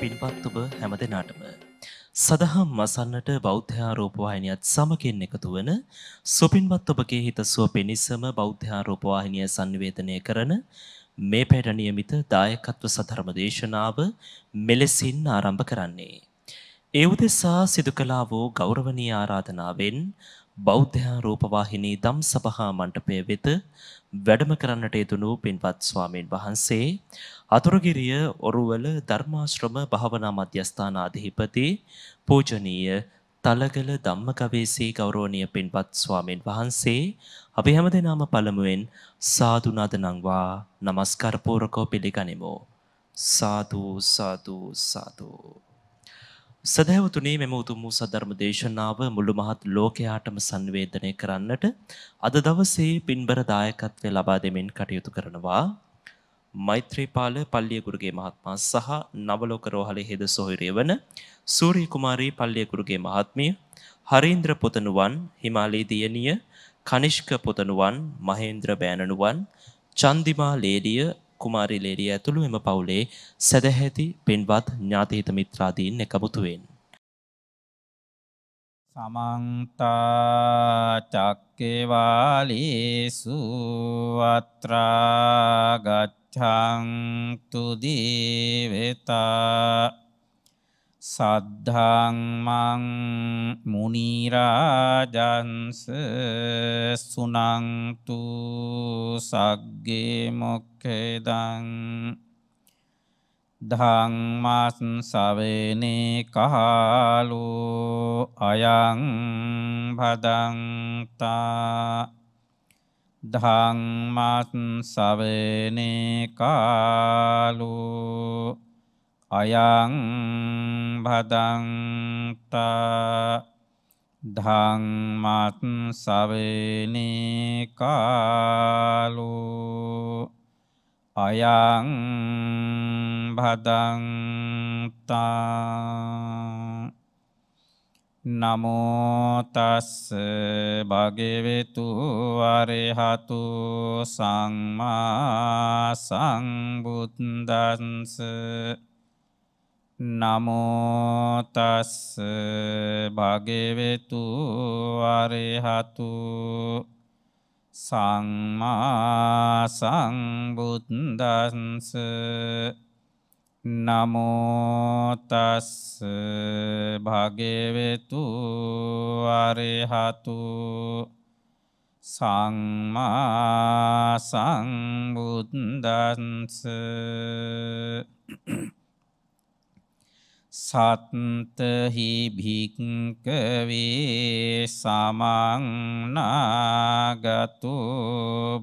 පින්පත් ඔබ හැම දෙනාටම සදහම් මසන්නට බෞද්ධාරෝපවාහිනියත් සමකෙන් එකතු වන සුපින්වත් ඔබගේ හිතසුව පිණිසම බෞද්ධාරෝපවාහිනිය සංවේදනය කරන මේ පැයට නියමිත දායකත්ව සධර්ම දේශනාව මෙලෙසින් ආරම්භ කරන්නේ. ඒ උදෙසා සිදු කළා වූ ගෞරවනීය ආරාධනාවෙන් බෞද්ධයා රූපවාහිනී දම් සභහා මණ්ඩපය වෙත වැඩම කරන්නට යෙදුණු පින්වත් ස්වාමීන් වහන්සේ අතුරුගිරිය ඔරුවල ධර්මාශ්‍රම භාවනා මධ්‍යස්ථානාධිපති පූජනීය තලගල ධම්මකවේසී ගෞරවනීය පින්වත් ස්වාමීන් වහන්සේ අපි හැමදෙනාම පළමුවෙන් සාදු නදනම්වා নমස්කාර පූර්වකව පිළිගනිමු සාදු සාදු සාදු සදැවතුනේ මෙම උතුම් වූ සධර්ම දේශනාව මුළු මහත් ලෝකයාටම සංවේදනය කරන්නට අද දවසේ පින්බර දායකත්වය ලබා දෙමින් කටයුතු කරනවා මෛත්‍රීපාල පල්ලියගුරුගේ මහත්මයා සහ නවලෝක රෝහලේ හෙද සොහොයුරිය වන සූර්ය කුමාරී පල්ලියගුරුගේ මහත්මිය හරීන්ද්‍ර පොතනුවන් හිමාලයේ දියණිය කනිෂ්ක පොතනුවන් මහේන්ද්‍ර බෑනනුවන් චන්දිමා ලේඩිය කුමාරි ලේරිය ඇතුළු එම පවුලේ සැදැහැති පෙන්වත් ඥාතීත මිත්‍රාදීන් එකමුතුවෙන්. සමන්තාචක්කෙවාලිසු අත්‍රාගච්ඡන්තු දීවෙතා සද්ධංමං මුනිරාජන්ස සුනංතු සග්ගේ මොක්කෙදං ධංමස් සවනේ කහාලු අයං භදන්තා ධංමත් සවනේ කාලු අයං භදන්තා ධම්මත් සවේනී කාලෝ අයං භදන්තා නමෝ තස් භගවතු අරහතු සම්මා සම්බුද්දස්ස නමෝතස් භාගේවෙතු අරහතු සංමා සංබුද්දන්ස නමෝතස් භාගේවෙතු අරහතු සංමා සංබුද්දන්ස සත්තහි භික්කවේ සමංනාගතු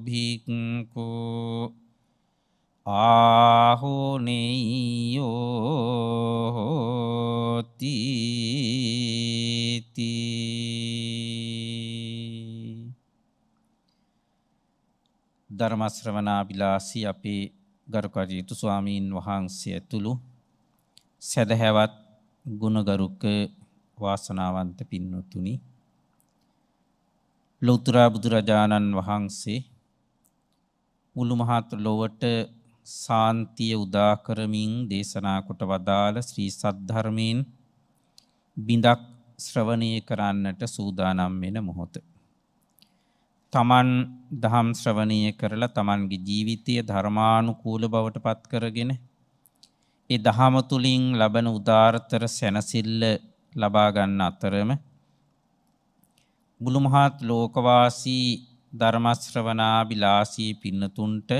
භික්කු ආහුනෙයෝහෝතිති ධර්මශ්‍රවනා බිලාසි අපේ ගරුකරයුතු ස්වාමීන් වහන්සේ ඇතුළු සැදහැවත් ගුණගරුක වාසනාවන්ත පින්නොතුනි ලෞතර බුදුරජාණන් වහන්සේ මුළු මහත් ලොවට සාන්තිය උදා කරමින් දේශනා කොට වදාළ ශ්‍රී සද්ධර්මයෙන් බිඳක් ශ්‍රවණය කරන්නට සූදානම් වෙන මොහොත. තමන් දහම් ශ්‍රවණය කරලා තමන්ගේ ජීවිතය ධර්මානුකූල බවට පත් කරගෙන ඒ දහම තුලින් ලබන උදාාරතර සැනසෙල්ල ලබා ගන්න අතරම මුළු මහත් ලෝකවාසී ධර්ම ශ්‍රවණාබිලාසී පින්නතුන්ට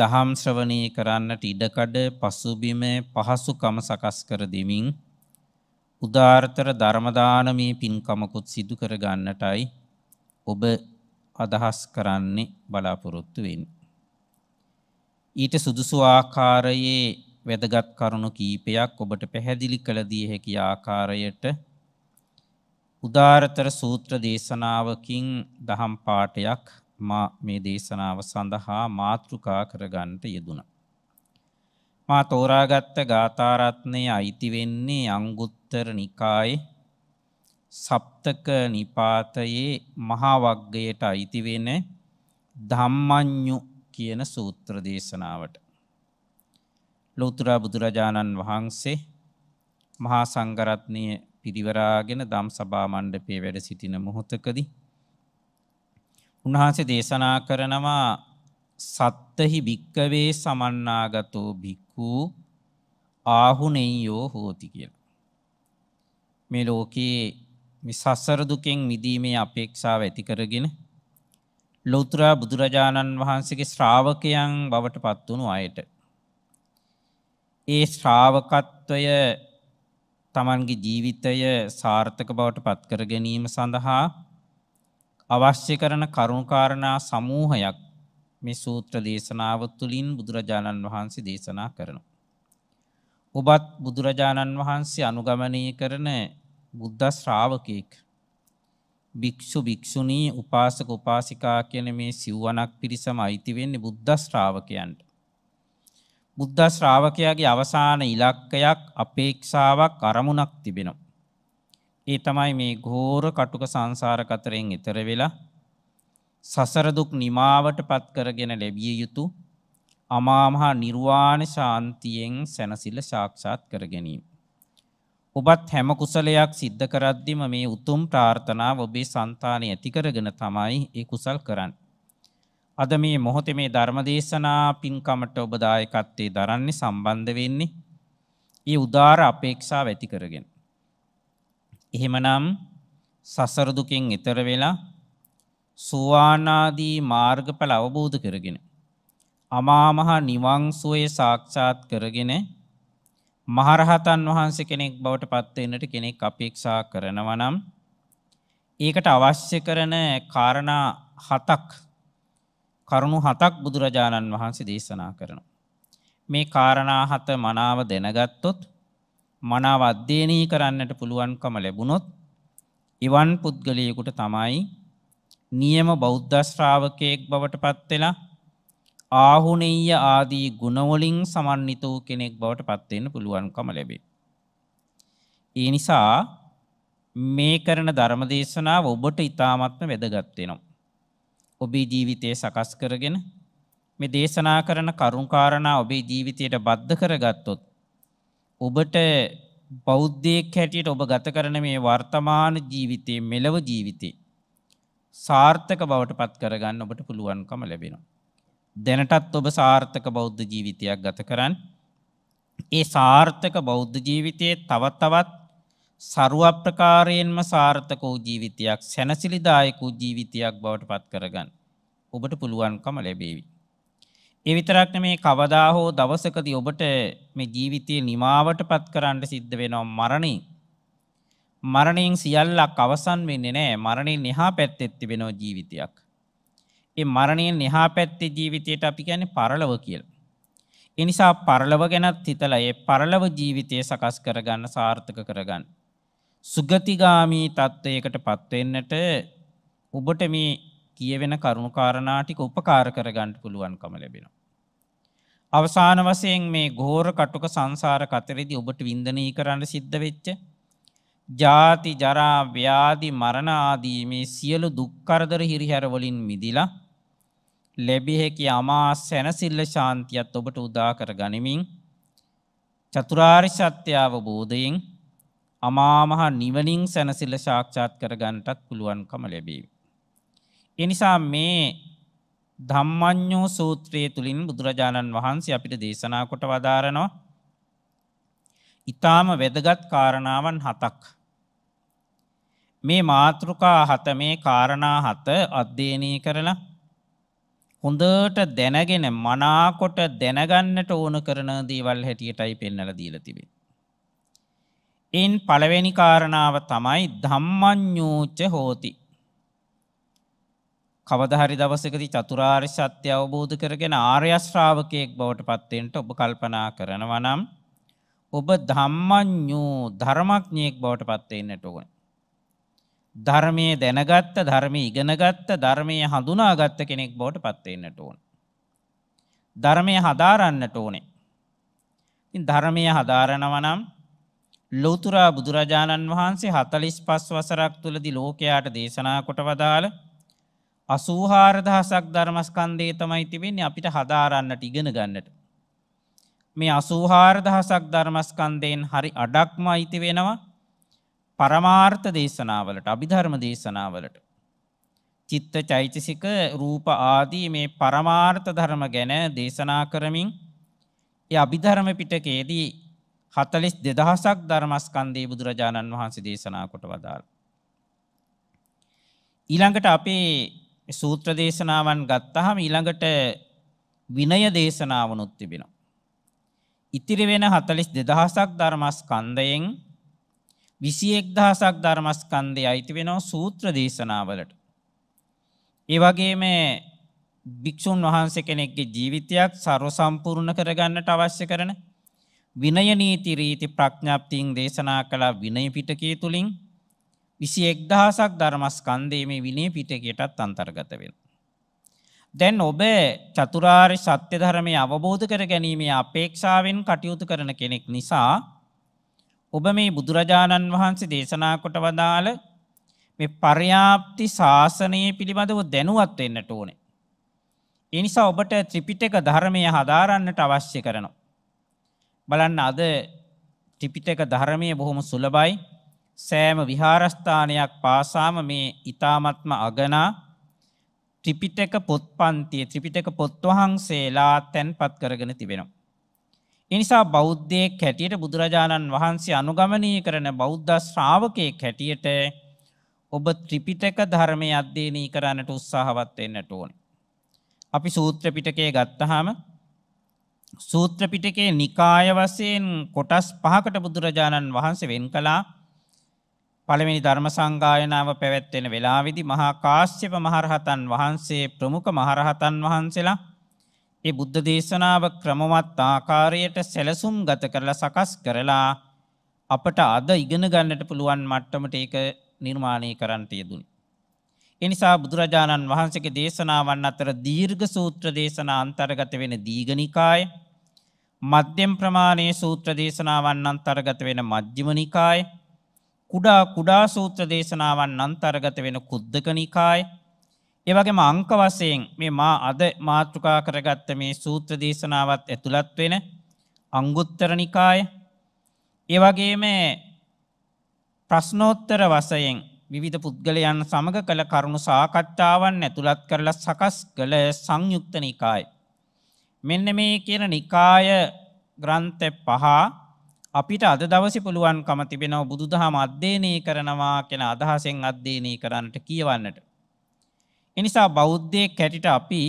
දහම් ශ්‍රවණය කරන්නට ඉඩකඩ පසුබිම පහසුකම සකස් කර දෙමින් උදාාරතර ධර්ම දානමේ පින්කමකුත් සිදු කර ගන්නටයි ඔබ අදහස් කරන්නේ බලාපොරොත්තු වෙන්නේ ඊට සුදුසු ආකාරයේ වැදගත් කරුණු කීපයක් ඔබට පැහැදිලි කළ දී හැකි ආකාරයට උදාරතර සූත්‍ර දේශනාවකින් දහම් පාඨයක් මා මේ දේශනාව සඳහා මාතෘකා කරගන්නට යෙදුණා. මා තෝරාගත්ත ගාථා රත්නයේ අයිති වෙන්නේ අංගුත්තර නිකායේ සප්තක නිපාතයේ මහා වග්ගයට අයිති වෙන ධම්මඤ්ඤු කියන සූත්‍ර දේශනාවට. ලෝතුරා බුදුරජාණන් වහන්සේ මහා සංඝරත්නය පිරිවරාගෙන දම් සභා මණ්ඩපේ වැඩ සිටින මොහොතකදී උන්වහන්සේ දේශනා කරනවා සත්තහි භික්කවේ සමන්නාගතෝ භික්ඛු ආහුණෙයෝ හෝති කියලා. මේ ලෝකයේ මේ සසර දුකෙන් මිදීමේ අපේක්ෂාව ඇති කරගෙන ලෞතර බුදුරජාණන් වහන්සේගේ ශ්‍රාවකයන් බවට පත් වුණු අයට ඒ ශ්‍රාවකත්වය තමන්ගේ ජීවිතය සාර්ථක බවට පත්කර ගැනීම සඳහා අවශ්‍ය කරන කරුණුකාරණා සමූහයක් මේ සූත්‍ර දේශනාව තුළින් බුදුරජාණන් වහන්සේ දේශනා කරනවා. ඔබත් බුදුරජාණන් වහන්සේ අනුගමනය කරන බුද්ධ ශ්‍රාවකයෙක් භික්ෂු භික්ෂුණී උපාසක උපාසිකා කියන මේ සිව්වනක් පිරිසම අයිති වෙන්නේ බුද්ධ ශ්‍රාවකයන්ට. බුද්ධ ශ්‍රාවකයාගේ අවසාන ඉලක්කයක් අපේක්ෂාවක් අරමුණක් තිබෙනවා. ඒ තමයි මේ ඝෝර කටුක සංසාර කතරෙන් ඈතර වෙලා සසර දුක් නිමාවටපත් කරගෙන ලැබිය යුතු අමාමහා නිර්වාණ ශාන්තියෙන් සැනසෙල සාක්ෂාත් කර ගැනීම. ඔබත් හැම කුසලයක් සිද්ධ කරද්දිම මේ උතුම් ප්‍රාර්ථනාව ඔබේ సంతානෙ ඇති කරගෙන තමයි ඒ කුසල් කරන්නේ. අද මේ මොහොතේ මේ ධර්මදේශනා පින්කමට ඔබ දායකත්වයේ දරන්නේ සම්බන්ධ වෙන්නේ ඊ උදාර අපේක්ෂාව ඇති කරගෙන. එහෙමනම් සසර දුකෙන් ඈතර වෙලා සුවානාදී මාර්ගඵල අවබෝධ කරගෙන අමා මහ නිවන් සුවය සාක්ෂාත් කරගෙන මහරහතන් වහන්සේ කෙනෙක් බවට පත් වෙන්නට කෙනෙක් අපේක්ෂා කරනවා නම් ඒකට අවශ්‍ය කරන කාරණා හතක් කරුණු හතක් බුදුරජාණන් වහන්සේ දේශනා කරනවා. මේ කාරණා හත මනාව දැනගත්තොත් මනාව අධ්‍යයනය කරන්නට පුළුවන්කම ලැබුණොත් එවන් පුද්ගලයෙකුට තමයි නියම බෞද්ධ ශ්‍රාවකයෙක් බවට පත් වෙලා ආහුනෙය ආදී ගුණවලින් සමන්විත වූ කෙනෙක් බවට පත් වෙන්න පුළුවන්කම ලැබේ. ඒ නිසා මේ කරන ධර්ම දේශනාව ඔබට ඉතාමත්ම වැදගත් වෙනවා. ඔබේ ජීවිතය සකස් කරගෙන මේ දේශනා කරන කරුණ කාරණා ඔබේ ජීවිතයට බද්ධ කරගත්තොත් ඔබට බෞද්ධයෙක් හැටියට ඔබ ගත කරන මේ වර්තමාන ජීවිතයේ මෙලව ජීවිතේ සාර්ථක බවට පත් කරගන්න ඔබට පුළුවන්කම ලැබෙනවා. දැනටත් ඔබ සාර්ථක බෞද්ධ ජීවිතයක් ගත කරන්න. ඒ සාර්ථක බෞද්ධ ජීවිතයේ තවත් තවත් සරුවප්‍රකාරයෙන්ම සාර්ථක වූ ජීවිතයක් සැනසිලිදායක වූ ජීවිතයක් බවට පත් කරගන්න. ඔබට පුළුවන්කම ලැබේවි. ඒ විතරක් නෙමේ කවදා හෝ දවසකදී ඔබට මේ ජීවිතයේ නිමාවට පත් කරන්න සිද්ධ වෙනවා මරණින්. මරණයෙන් සියල්ලක් අවසන් වෙන්නේ නැහැ. මරණයෙන් එහා පැත්තේ තිබෙන ජීවිතයක්. ඒ මරණයෙන් එහා පැත්තේ ජීවිතයට අපි කියන්නේ පරලව කියලා. ඒ නිසා පරලව ගැනත් හිතලා ඒ පරලව ජීවිතය සකස් කරගන්න සාර්ථක කරගන්න. සුගතිගාමී තත්ත්වයකටපත් වෙන්නට ඔබට මේ කියවෙන කරුණු කාරණා ටික උපකාර කරගන්න පුළුවන්කම ලැබෙනවා. අවසාන වශයෙන් මේ ඝෝර කටුක සංසාර කතරේදී ඔබට වින්දනී කරන්න සිද්ධ වෙච්ච ජාති ජරා ව්‍යාධි මරණ ආදී මේ සියලු දුක් කරදර හිරිහැර වලින් මිදිලා ලැබිය හැකි අමා සැනසිල්ල ශාන්තියත් ඔබට උදා කර ගනිමින් චතුරාර්ය සත්‍ය අවබෝධයෙන් අමා මහ නිවනින් සැනසිල්ල සාක්ෂාත් කර ගන්නටත් පුළුවන්කම ලැබේ. ඒ නිසා මේ ධම්මඤ්ඤෝ සූත්‍රයේ තුලින් බුදුරජාණන් වහන්සේ අපිට දේශනා කොට වදාරනවා ඊටාම වැදගත් කාරණාවන් හතක්. මේ මාතෘකා හත මේ කාරණා හත අධ්‍යයනය කරලා හොඳට දැනගෙන මනාකොට දැනගන්නට ඕන කරන දේවල් හැටියටයි පෙන්වලා දීලා තිබෙන්නේ. එන් පළවෙනි කාරණාව තමයි ධම්මඤ්ඤෝච හෝති. කවදා හරි දවසකදී චතුරාර්ය සත්‍ය අවබෝධ කරගෙන ආර්ය ශ්‍රාවකයෙක් බවට පත් වෙන්න ඔබ කල්පනා කරනවා නම් ඔබ ධම්මඤ්ඤෝ ධර්මඥයෙක් බවට පත් වෙන්නට ඕනේ. ධර්මයේ දැනගත්ත ධර්මයේ ඉගෙනගත්ත ධර්මයේ හඳුනාගත්ත කෙනෙක් බවට පත් වෙන්නට ඕන. ධර්මයේ හදාරන්නට ඕනේ. ඉතින් ධර්මයේ හදාරනවා නම් ලෞතුරා බුදුරජාණන් වහන්සේ 45 වසරක් තුලදී ලෝකයාට දේශනා කොට වදාළ 84000ක් ධර්මස්කන්ධය තමයි තිබෙන්නේ අපිට හදාරන්නට ඉගෙන ගන්නට. මේ 84000ක් ධර්මස්කන්ධයෙන් හරි අඩක්ම අයිති වෙනවා පරමාර්ථ දේශනාවලට අභිධර්ම දේශනාවලට චිත්ත චෛතසික රූප ආදී මේ පරමාර්ථ ධර්ම ගැන දේශනා කරමින් ඒ අභිධර්ම පිටකයේදී 42000ක් ධර්මස්කන්ධේ බුදුරජාණන් වහන්සේ දේශනා කොට වදාළ. ඊළඟට අපේ සූත්‍ර දේශනාවන් ගත්තාම ඊළඟට විනය දේශනාවනුත් තිබෙනවා. ඉතිරි වෙන 42000ක් ධර්මස්කන්ධයෙන් විසියෙක් දහසක් ධර්මස්කන්දය අයිති වෙනවා සූත්‍ර දේශනාවලට. ඒ වගේ මේ භික්‍ෂූන් වහන්ස කෙනෙක්ගේ ජීවිතයක් සරු සම්පූර්ණ කරගන්නට අවශ්‍ය කරන විනය නීති රීති ප්‍රඥාප්තිං දේශනා කළ විනය පිටකේ තුළින් විසි එක්දහසක් ධර්මස්කන්දේ මේ විනේ පිටකයටත් අන්තර්ගත වෙන. දැන් ඔබ චතුරාරි සත්‍ය ධර්මය අවබෝධ කර ගැනීමේ අපේක්ෂාවෙන් කටයුතු කරන කෙනෙක් නිසා ඔබ මේ බුදුරජාණන් වහන්සේ දේශනා කොට වදාළ මේ පර්යාප්ති ශාසනයේ පිළිබඳව දැනුවත් වෙන්නට ඕනේ. ඒ නිසා ඔබට ත්‍රිපිටක ධර්මය හදාරන්නට අවශ්‍ය කරනවා. බලන්න අද ත්‍රිපිටක ධර්මය බොහොම සුලබයි. සෑම විහාරස්ථානයක් පාසාම මේ ඊ타මත්ම අගනා ත්‍රිපිටක පොත්පන්තිය ත්‍රිපිටක පොත් වහන්සේලා තැන්පත් කරගෙන තිබෙනවා. එනිසා බෞද්ධයෙක් හැටියට බුදුරජාණන් වහන්සේ අනුගමනය කරන බෞද්ධ ශ්‍රාවකයෙක් හැටියට ඔබ ත්‍රිපිටක ධර්මය අධ්‍යයනය කරන්නට උත්සාහවත් වෙන්නට ඕනේ. අපි සූත්‍ර පිටකය ගත්තාම සූත්‍ර පිටකේ නිකාය වශයෙන් කොටස් පහකට බුදුරජාණන් වහන්සේ වෙන් කළා. පළවෙනි ධර්ම සංගායනාව පැවැත්වෙන වෙලාවේදී මහා කාශ්‍යප මහරහතන් වහන්සේ ප්‍රමුඛ මහරහතන් වහන්සේලා ඒ බුද්ධ දේශනාව ක්‍රමවත් ආකාරයට සැලසුම් ගත කරලා සකස් කරලා අපට අද ඉගෙන ගන්නට පුළුවන් මට්ටමට ඒක නිර්මාණය කරන්න යෙදුනි. ඒ නිසා බුදුරජාණන් වහන්සේගේ දේශනාවන් අතර දීර්ඝ සූත්‍ර දේශනා අන්තර්ගත වෙන දීඝනිකාය, මධ්‍යම ප්‍රමාණයේ සූත්‍ර දේශනාවන් අන්තර්ගත වෙන මජ්ක්‍ධිම නිකාය, කුඩා කුඩා සූත්‍ර දේශනාවන් අන්තර්ගත වෙන කුද්දක නිකාය, ඒවගේම අංක වසයෙන් මේ මා අද මාතෘකා කරගත්ත මේ සූත්‍ර දේශනාවත් ඇතුළත් වෙන අංගුත්තර නිකාය ඒවගේම ප්‍රශ්නෝත්තර වසයෙන් විවිධ පුද්ගලයන් සමඟ කළ කරුණු සාකච්ඡාවන් ඇතුළත් කරලා සකස් කළ සංයුක්ත නිකාය. මෙන්න මේ කියන නිකාය ග්‍රන්ථ පහ අපිට අද දවසේ පුළුවන්කම තිබෙනවා බුදුදහම අධ්‍යයනය කරනවා කියන අදහසෙන් අධ්‍යයනය කරන්නට කියවන්නට. එනිසා බෞද්ධයේ කැටිට අපි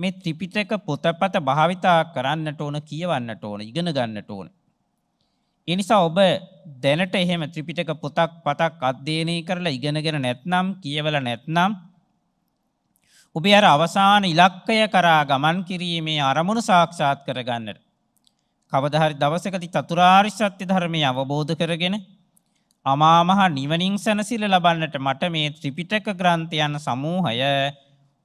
මේ ත්‍රිපිටක පොතපත භාවිතා කරන්නට ඕන කියවන්නට ඕන ඉගෙන ගන්නට ඕන. එනිසා ඔබ දැනට එහෙම ත්‍රිපිටක පොතක් පතක් අධ්‍යයනය කරලා ඉගෙනගෙන නැත්නම් කියවල නැත්නම් ඔබේ අර අවසාන ඉලක්කය කරා ගමන් කිරීමේ අරමුණු සාක්ෂාත් කරගන්නට කවදා හරි දවසකදී චතුරාර්ය සත්‍ය ධර්මය අවබෝධ කරගෙන අමාමහා නිවනින් සැනසිල ලබන්නට මට මේ ත්‍රිපිටක ග්‍රන්ථයන් සමූහය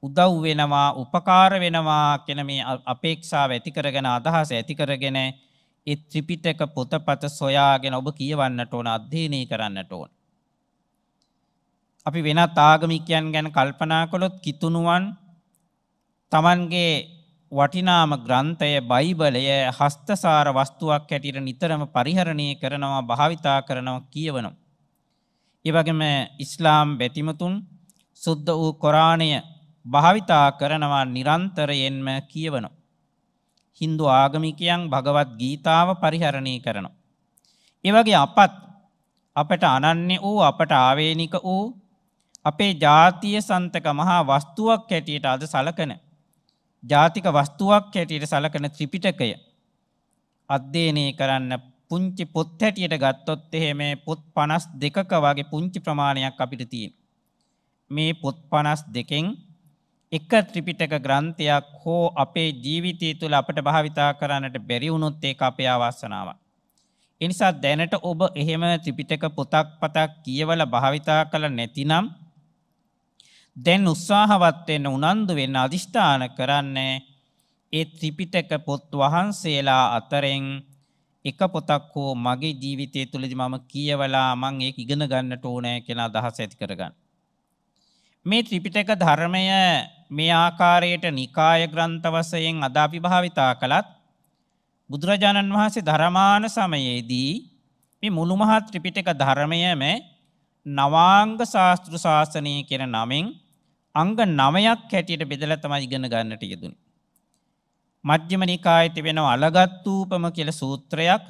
උදව් වෙනවා උපකාර වෙනවා කියන මේ අපේක්ෂාව ඇති කරගෙන අදහස ඇති කරගෙන ඒ ත්‍රිපිටක පොතපත සොයාගෙන ඔබ කියවන්නට ඕන අධ්‍යයනය කරන්නට ඕන. අපි වෙනත් ආගමිකයන් ගැන කල්පනා කළොත් කිතුණුවන් Tamanගේ වටිනාම ග්‍රන්ථය බයිබලය හස්තසාර වස්තුවක් හැටියට නිතරම පරිහරණය කරනවා භාවිතා කරනවා කියවනවා. ඒවගේම ඉස්ලාම් බැතිමතුන් සුද්ධ වූ කොරාණය භාවිතා කරනවා නිරන්තරයෙන්ම කියවනවා. හින්දු ආගමිකයන් භගවත් ගීතාව පරිහරණය කරනවා. ඒවගේ අපත් අපට අනන්‍ය වූ අපට ආවේනික වූ අපේ ජාතිය සන්තක මහා වස්තුවක් හැටියට අද සලකන ජාතික වස්තුවක් හැටියට සලකන ත්‍රිපිටකය අධ්‍යයනය කරන්න පුංචි පොත් හැටියට ගත්තොත් එහෙම පොත් 52ක වගේ පුංචි ප්‍රමාණයක් අපිට තියෙන. මේ පොත් 52කින් එක ත්‍රිපිටක ග්‍රන්ථයක් හෝ අපේ ජීවිතය තුළ අපට භාවිතා කරන්නට බැරි වුණොත් ඒක අපේ අවාසනාවක්. ඒ නිසා දැනට ඔබ එහෙම ත්‍රිපිටක පොතක් පතක් කියවලා භාවිතා කළ නැතිනම් දැන් උත්සාහවත් වෙන්න උනන්දු වෙන්න අදිෂ්ඨාන කරන්නේ ඒ ත්‍රිපිටක පොත් වහන්සේලා අතරින් එක පොතක් හෝ මගේ ජීවිතය තුළදී මම කියවලා මම ඒක ඉගෙන ගන්නට ඕනෑ කියලා අදහස ඇති කරගන්න. මේ ත්‍රිපිටක ධර්මය මේ ආකාරයට නිකාය ග්‍රන්ථ වශයෙන් අදාපි භාවිතා කළත් බුදුරජාණන් වහන්සේ ධර්මාන සමයේදී මේ මුළුමහත් ත්‍රිපිටක ධර්මයම නවාංග ශාස්ත්‍ර ශාසනය කියන නමින් අංග 9ක් හැටියට බෙදලා තමයි ඉගෙන ගන්නට යෙදුනේ. මජ්ක්‍ධිම නිකායේ තිබෙන අලගත්ූපම කියලා සූත්‍රයක්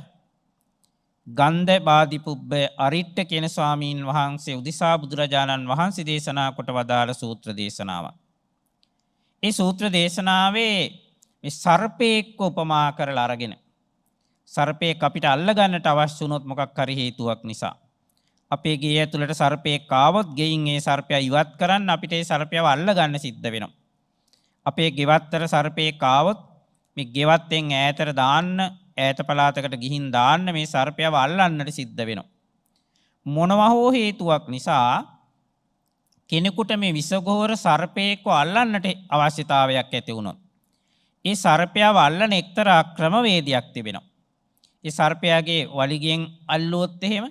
ගන්ධ බාධිපුබ්බ අරිට්ඨ කියන ස්වාමීන් වහන්සේ උදිසා බුදුරජාණන් වහන්සේ දේශනා කොට වදාළ සූත්‍ර දේශනාවක්. ඒ සූත්‍ර දේශනාවේ මේ සර්පේක්ව උපමා කරලා අරගෙන සර්පේක් අපිට අල්ලගන්නට අවශ්‍ය වුණොත් මොකක් හරි හේතුවක් නිසා අපේ ගේ ඇතුළට සර්පයෙක් ආවොත් ගෙයින් ඒ සර්පයා ඉවත් කරන්න අපිට ඒ සර්පයව අල්ලගන්න සිද්ධ වෙනවා. අපේ ගෙවත්තර සර්පයෙක් ආවොත් මේ ගෙවත්තෙන් ඈතට දාන්න ඈත පළාතකට ගිහින් දාන්න මේ සර්පයව අල්ලන්නට සිද්ධ වෙනවා. මොනවා හෝ හේතුවක් නිසා කෙනෙකුට මේ විසගෝර සර්පයෙක්ව අල්ලන්නට අවශ්‍යතාවයක් ඇති වුණොත් ඒ සර්පයව අල්ලන එක්තරා ක්‍රමවේදයක් තිබෙනවා. ඒ සර්පයාගේ වලිගෙන් අල්ලුවොත් එහෙම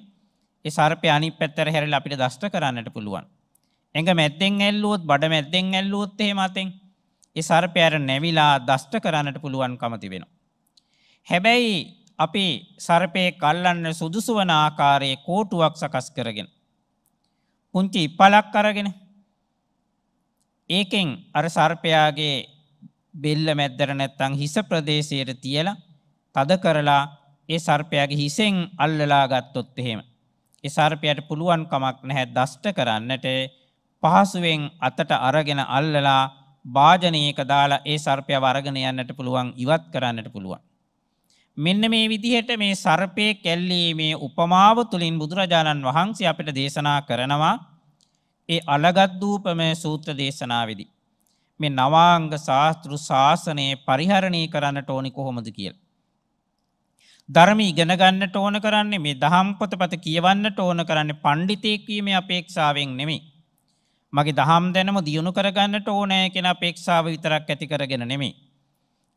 ඒ සර්පය අනිත් පැත්තට හැරිලා අපිට දෂ්ට කරන්නට පුළුවන්. එංග මැද්දෙන් ඇල්ලුවොත් බඩ මැද්දෙන් ඇල්ලුවොත් එහෙම අතෙන් ඒ සර්පය අර නැවිලා දෂ්ට කරන්නට පුළුවන්කම තිබෙනවා. හැබැයි අපි සර්පයේ කල්ලන්න සුදුසු වන ආකාරයේ කෝටුවක් සකස් කරගෙන පුංචි ඉපලක් අරගෙන ඒකෙන් අර සර්පයාගේ බෙල්ල මැද්දර නැත්තං හිස ප්‍රදේශයට තියලා තද කරලා ඒ සර්පයාගේ හිසෙන් අල්ලලා ගත්තොත් එහෙම ඒ සර්පයාට පුළුවන් කමක් නැහැ දෂ්ට කරන්නට පහසුවෙන් අතට අරගෙන අල්ලලා වාජනීයක දාලා ඒ සර්පයා වරගෙන යන්නට පුළුවන් ඉවත් කරන්නට පුළුවන්. මෙන්න මේ විදිහට මේ සර්පයේ කැල්ලීමේ උපමාව තුලින් බුදුරජාණන් වහන්සේ අපිට දේශනා කරනවා ඒ අලගත් දූපම සූත්‍ර දේශනාවේදී. මේ නවාංග ශාස්ත්‍රු ශාසනය පරිහරණය කරන්නට ඕනි කොහොමද කියලා. ධර්ම ඉගෙන ගන්නට ඕන කරන්නේ මේ දහම් පොතපත කියවන්නට ඕන කරන්නේ පඬිතෙක් වීමේ අපේක්ෂාවෙන් නෙමෙයි. මගේ දහම් දැනුම දියුණු කරගන්නට ඕනෑ කියන අපේක්ෂාව විතරක් ඇති කරගෙන නෙමෙයි.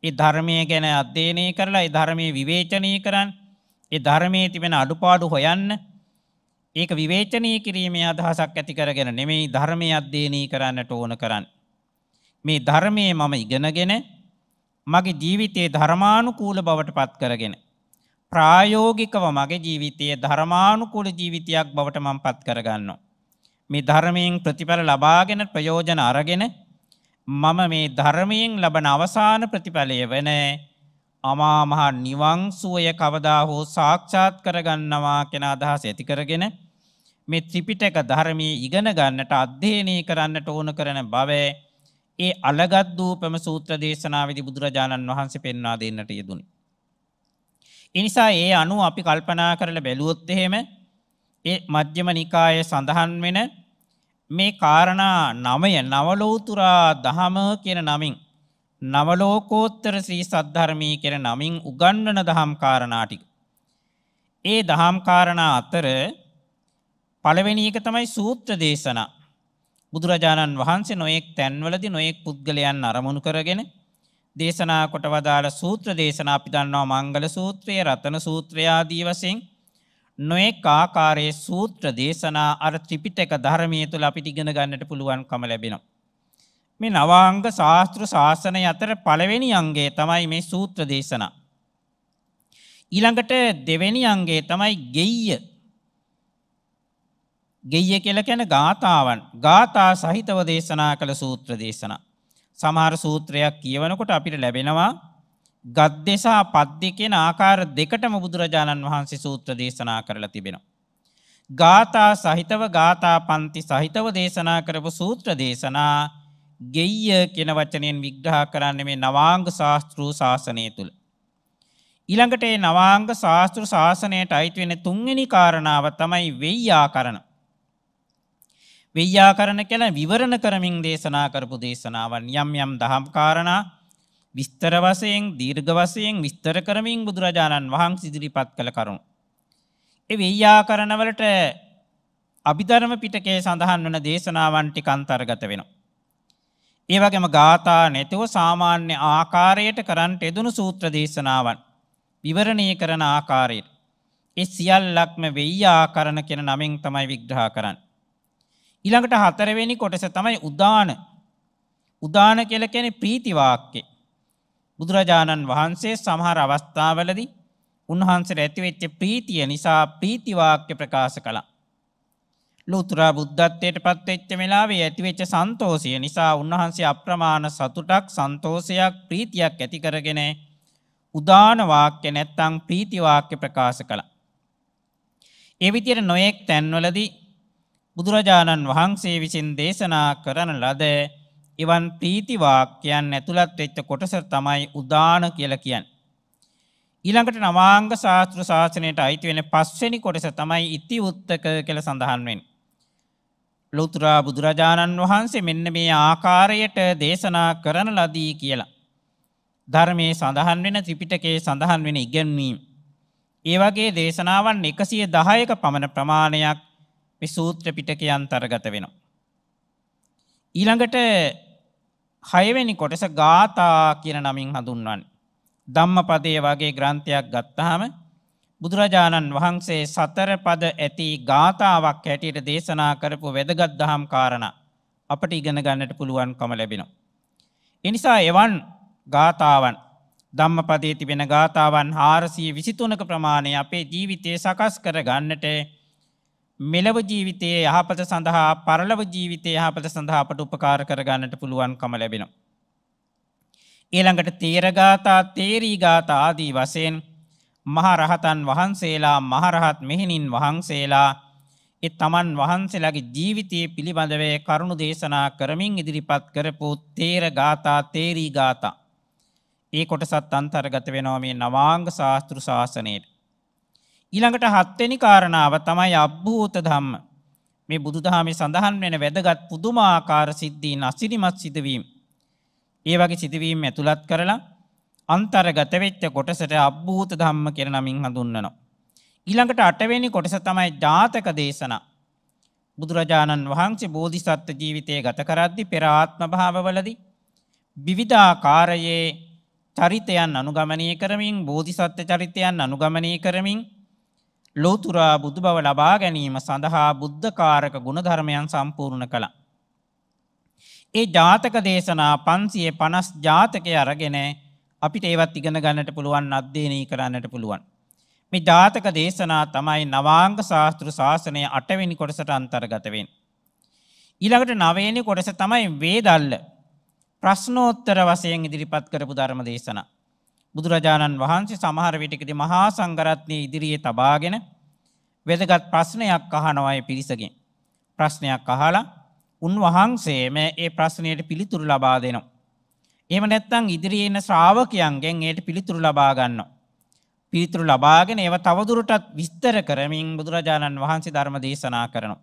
ඒ ධර්මය ගැන අධ්‍යයනය කරලා ඒ ධර්මයේ විවේචනය කරන් ඒ ධර්මයේ තිබෙන අඩුපාඩු හොයන්න ඒක විවේචනය කිරීමේ අදහසක් ඇති කරගෙන නෙමෙයි ධර්මයේ අධ්‍යයනය කරන්නට ඕන කරන්නේ. මේ ධර්මයේ මම ඉගෙනගෙන මගේ ජීවිතයේ ධර්මානුකූල බවට පත් කරගෙන ප්‍රායෝගිකව මගේ ජීවිතයේ ධර්මානුකූල ජීවිතයක් බවට මම පත් කරගන්නවා. මේ ධර්මයෙන් ප්‍රතිඵල ලබාගෙන ප්‍රයෝජන අරගෙන මම මේ ධර්මයෙන් ලබන අවසාන ප්‍රතිඵලය වෙන අමා මහ නිවන් සුවය කවදා හෝ සාක්ෂාත් කරගන්නවා කියන අදහස ඇති කරගෙන මේ ත්‍රිපිටක ධර්මයේ ඉගෙන ගන්නට අධ්‍යයනය කරන්නට ඕන කරන බව ඒ අලගත් දූපම සූත්‍ර දේශනාවේදී බුදුරජාණන් වහන්සේ පෙන්වා දෙන්නට යෙදුණි. ඒ නිසා ඒ අනුව අපි කල්පනා කරලා බැලුවොත් එහෙම ඒ මජ්ක්‍ධිම නිකායේ සඳහන් වෙන මේ කාරණා නවය නවලෝතුරා දහම කියන නමින් නවලෝකෝත්තර ශ්‍රී සද්ධර්මී කියන නමින් උගන්වන දහම් කාරණා ටික. ඒ දහම් කාරණා අතර පළවෙනි එක තමයි සූත්‍ර දේශනා. බුදුරජාණන් වහන්සේ නොඑක් තැන්වලදී නොඑක් පුද්ගලයන් අරමුණු කරගෙන දේශනා කොට වදාළ සූත්‍ර දේශනා අපි දන්නවා මංගල සූත්‍රය, රතන සූත්‍රය ආදී වශයෙන් නොඑක ආකාරයේ සූත්‍ර දේශනා අර ත්‍රිපිටක ධර්මයේ තුල අපිට ඉගෙන ගන්නට පුළුවන්කම ලැබෙනවා. මේ නවාංග ශාස්ත්‍ර ශාසනය අතර පළවෙනි අංගය තමයි මේ සූත්‍ර දේශනා. ඊළඟට දෙවෙනි අංගය තමයි ගෙය්‍ය ගෙය්‍ය කියල කැන ගාථාවන් ගාථා සහිතව දේශනා කළ සූත්‍ර දේශනා. සමහර සූත්‍රයක් කියවනකොට අපිට ලැබෙනවා ගද්දෙසා පද්දි කියන ආකාර දෙකටම බුදුරජාණන් වහන්සේ සූත්‍ර දේශනා කරලා තිබෙනවා. ගාථා සහිතව ගාථා පන්ති සහිතව දේශනා කරපු සූත්‍ර දේශනා ගෙය්‍ය කියන වචනයෙන් විග්‍රහ කරන්නේ මේ නවාංග ශාස්ත්‍රූ ශාසනය තුල. ඊළඟට මේ නවාංග ශාස්ත්‍ර ශාසනයට අයිති වෙන තුන්වෙනි කාරණාව තමයි වෙය්‍යාකරණ. වෙයාකරණ කැල විවරණ කරමින් දේශනා කරපු දේශනාවන් යම් යම් දහම් කාරණා විස්තර වශයෙන් දීර්ඝ වශයෙන් විස්තර කරමින් බුදුරජාණන් වහන්සේ ඉදිරිපත් කළ කරුණු. ඒ වෙයාකරණ වලට අභිධර්ම පිටකයේ සඳහන් වන දේශනාවන් ටික අන්තර්ගත වෙනවා. ඒ වගේම ගාථා නැතිව සාමාන්‍ය ආකාරයට කරන්ට එදුණු සූත්‍ර දේශනාවන් විවරණය කරන ආකාරයට ඒ සියල්ලක්ම වෙය්‍යාකරණ කියන නමින් තමයි විග්‍රහ කරන්නේ. ඉළඟට හතරවෙනි කොටස තමයි උදාන උදාන කියල කැන ප්‍රීතිවාක්කේ. බුදුරජාණන් වහන්සේ සමහර අවස්ථාවලදි උන්වහන්සර ඇතිවෙච්ච ප්‍රීතිය නිසා ප්‍රීතිවාක්‍ය ප්‍රකාශ කළ. ලොතුරා බුද්ධත්වයට පත්වෙච්ච වෙලාවේ ඇතිවෙච්ච සන්තෝසය නිසා උන්වහන්සේ අප්‍රමාණ සතුටක් සන්තෝසයක් ප්‍රීතියක් ඇතිකරගෙන උදානවාක්‍ය නැත්තං ප්‍රීතිවාක්‍ය ප්‍රකාශ කළ. එවිතිර නොයෙක් තැන්වලදී බුදුරජාණන් වහන්සේ විසින් දේශනා කරන ලද එවන් ප්‍රීති වාක්‍යයන් ඇතුළත් වෙච්ච කොටස තමයි උදාන කියලා කියන්නේ. ඊළඟට නවාංග ශාස්ත්‍ර ශාසනයට අයිති වෙන පස්වෙනි කොටස තමයි ඉති උත්තක කියලා සඳහන් වෙන්නේ. ලෞතර බුදුරජාණන් වහන්සේ මෙන්න මේ ආකාරයට දේශනා කරන ලදී කියලා. ධර්මයේ සඳහන් වෙන ත්‍රිපිටකයේ සඳහන් වෙන ඉගැන්වීම්. ඒ වගේ දේශනාවන් 110ක පමණ ප්‍රමාණයක් මේ සූත්‍ර පිටකයේ අන්තර්ගත වෙනවා. ඊළඟට හයවෙනි කොටස ගාථා කියන නමින් හඳුන්වන්නේ. ධම්මපදයේ වගේ ග්‍රන්ථයක් ගත්තාම බුදුරජාණන් වහන්සේ සතර පද ඇති ගාතාවක් හැටියට දේශනා කරපු වැදගත් දහම් කාරණා අපට ඉගෙන ගන්නට පුළුවන්කම ලැබෙනවා. එනිසා එවන් ගාතාවන් ධම්මපදයේ තිබෙන ගාතාවන් 423ක ප්‍රමාණය අපේ ජීවිතයේ සකස් කර ගන්නට මෙලව ජීවිතයේ යහපත සඳහා පරලව ජීවිතය යහපත සඳහාපට උපකාර කරගන්නට පුළුවන්කම ලැබෙනවා. ඊළඟට තේරගාතා තේරී ගාතා ආදී වසයෙන් මහරහතන් වහන්සේලා මහරහත් මෙහිණින් වහන්සේලා එ තමන් වහන්සේලාගේ ජීවිතයේ පිළිබඳවේ කරුණු දේශනා කරමින් ඉදිරිපත් කරපු තේර ගාතා තේරී ගාතා. ඒ කොටසත් අන්තර්ගත වෙනවා මේ නවාංග ශාස්තෘ ශාසනයට. ඊළඟට හත්වෙනි කාරණාව තමයි අබ්භූත ධම්ම. මේ බුදුදහමේ සඳහන් වෙන වැදගත් පුදුමාකාර සිද්ධීන් අසිරිමත් සිදුවීම්. ඒ වගේ සිදුවීම් ඇතුළත් කරලා අන්තර්ගත වෙච්ච කොටසට අබ්භූත ධම්ම කියන නමින් හඳුන්වනවා. ඊළඟට අටවෙනි කොටස තමයි ජාතක දේශනා. බුදුරජාණන් වහන්සේ බෝධිසත්ව ජීවිතය ගත කරද්දී පෙර ආත්ම භාවවලදී විවිධාකාරයේ චරිතයන් අනුගමනය කරමින් බෝධිසත්ව චරිතයන් අනුගමනය කරමින් ලෝතුරා බුදු බව ලබා ගැනීම සඳහා බුද්ධකාරක ගුණධර්මයන් සම්පූර්ණ කළ. ඒ ජාතක දේශනා පන්සිය පනස් ජාතකය අරගෙන අපිට ඒවත් ඉගෙන ගන්නට පුළුවන් අධ්‍යයනී කරන්නට පුළුවන්. මේ ජාතක දේශනා තමයි නවාංග ශාස්තෘ ශාසනය අටවෙනි කොටසට අන්තර්ගතවෙන්. ඊළඟට නවේනි කොටස තමයි වේදල්ල ප්‍රශ්නෝත්තර වසයෙන් ඉදිරිපත් කරපු ධර්ම දේශනා. බුදුරජාණන් වහන්සේ සමහර විටකදී මහා සංඝරත්නයේ ඉදිරියේ තබාගෙන වැදගත් ප්‍රශ්නයක් අහනවා ඒ පිරිසගෙන්. ප්‍රශ්නයක් අහලා උන්වහන්සේම ඒ ප්‍රශ්නයට පිළිතුරු ලබා දෙනවා. එහෙම නැත්නම් ඉදිරියේ ඉන්න ශ්‍රාවකයන්ගෙන් ඒට පිළිතුරු ලබා ගන්නවා. පිළිතුරු ලබාගෙන ඒව තවදුරටත් විස්තර කරමින් බුදුරජාණන් වහන්සේ ධර්ම දේශනා කරනවා.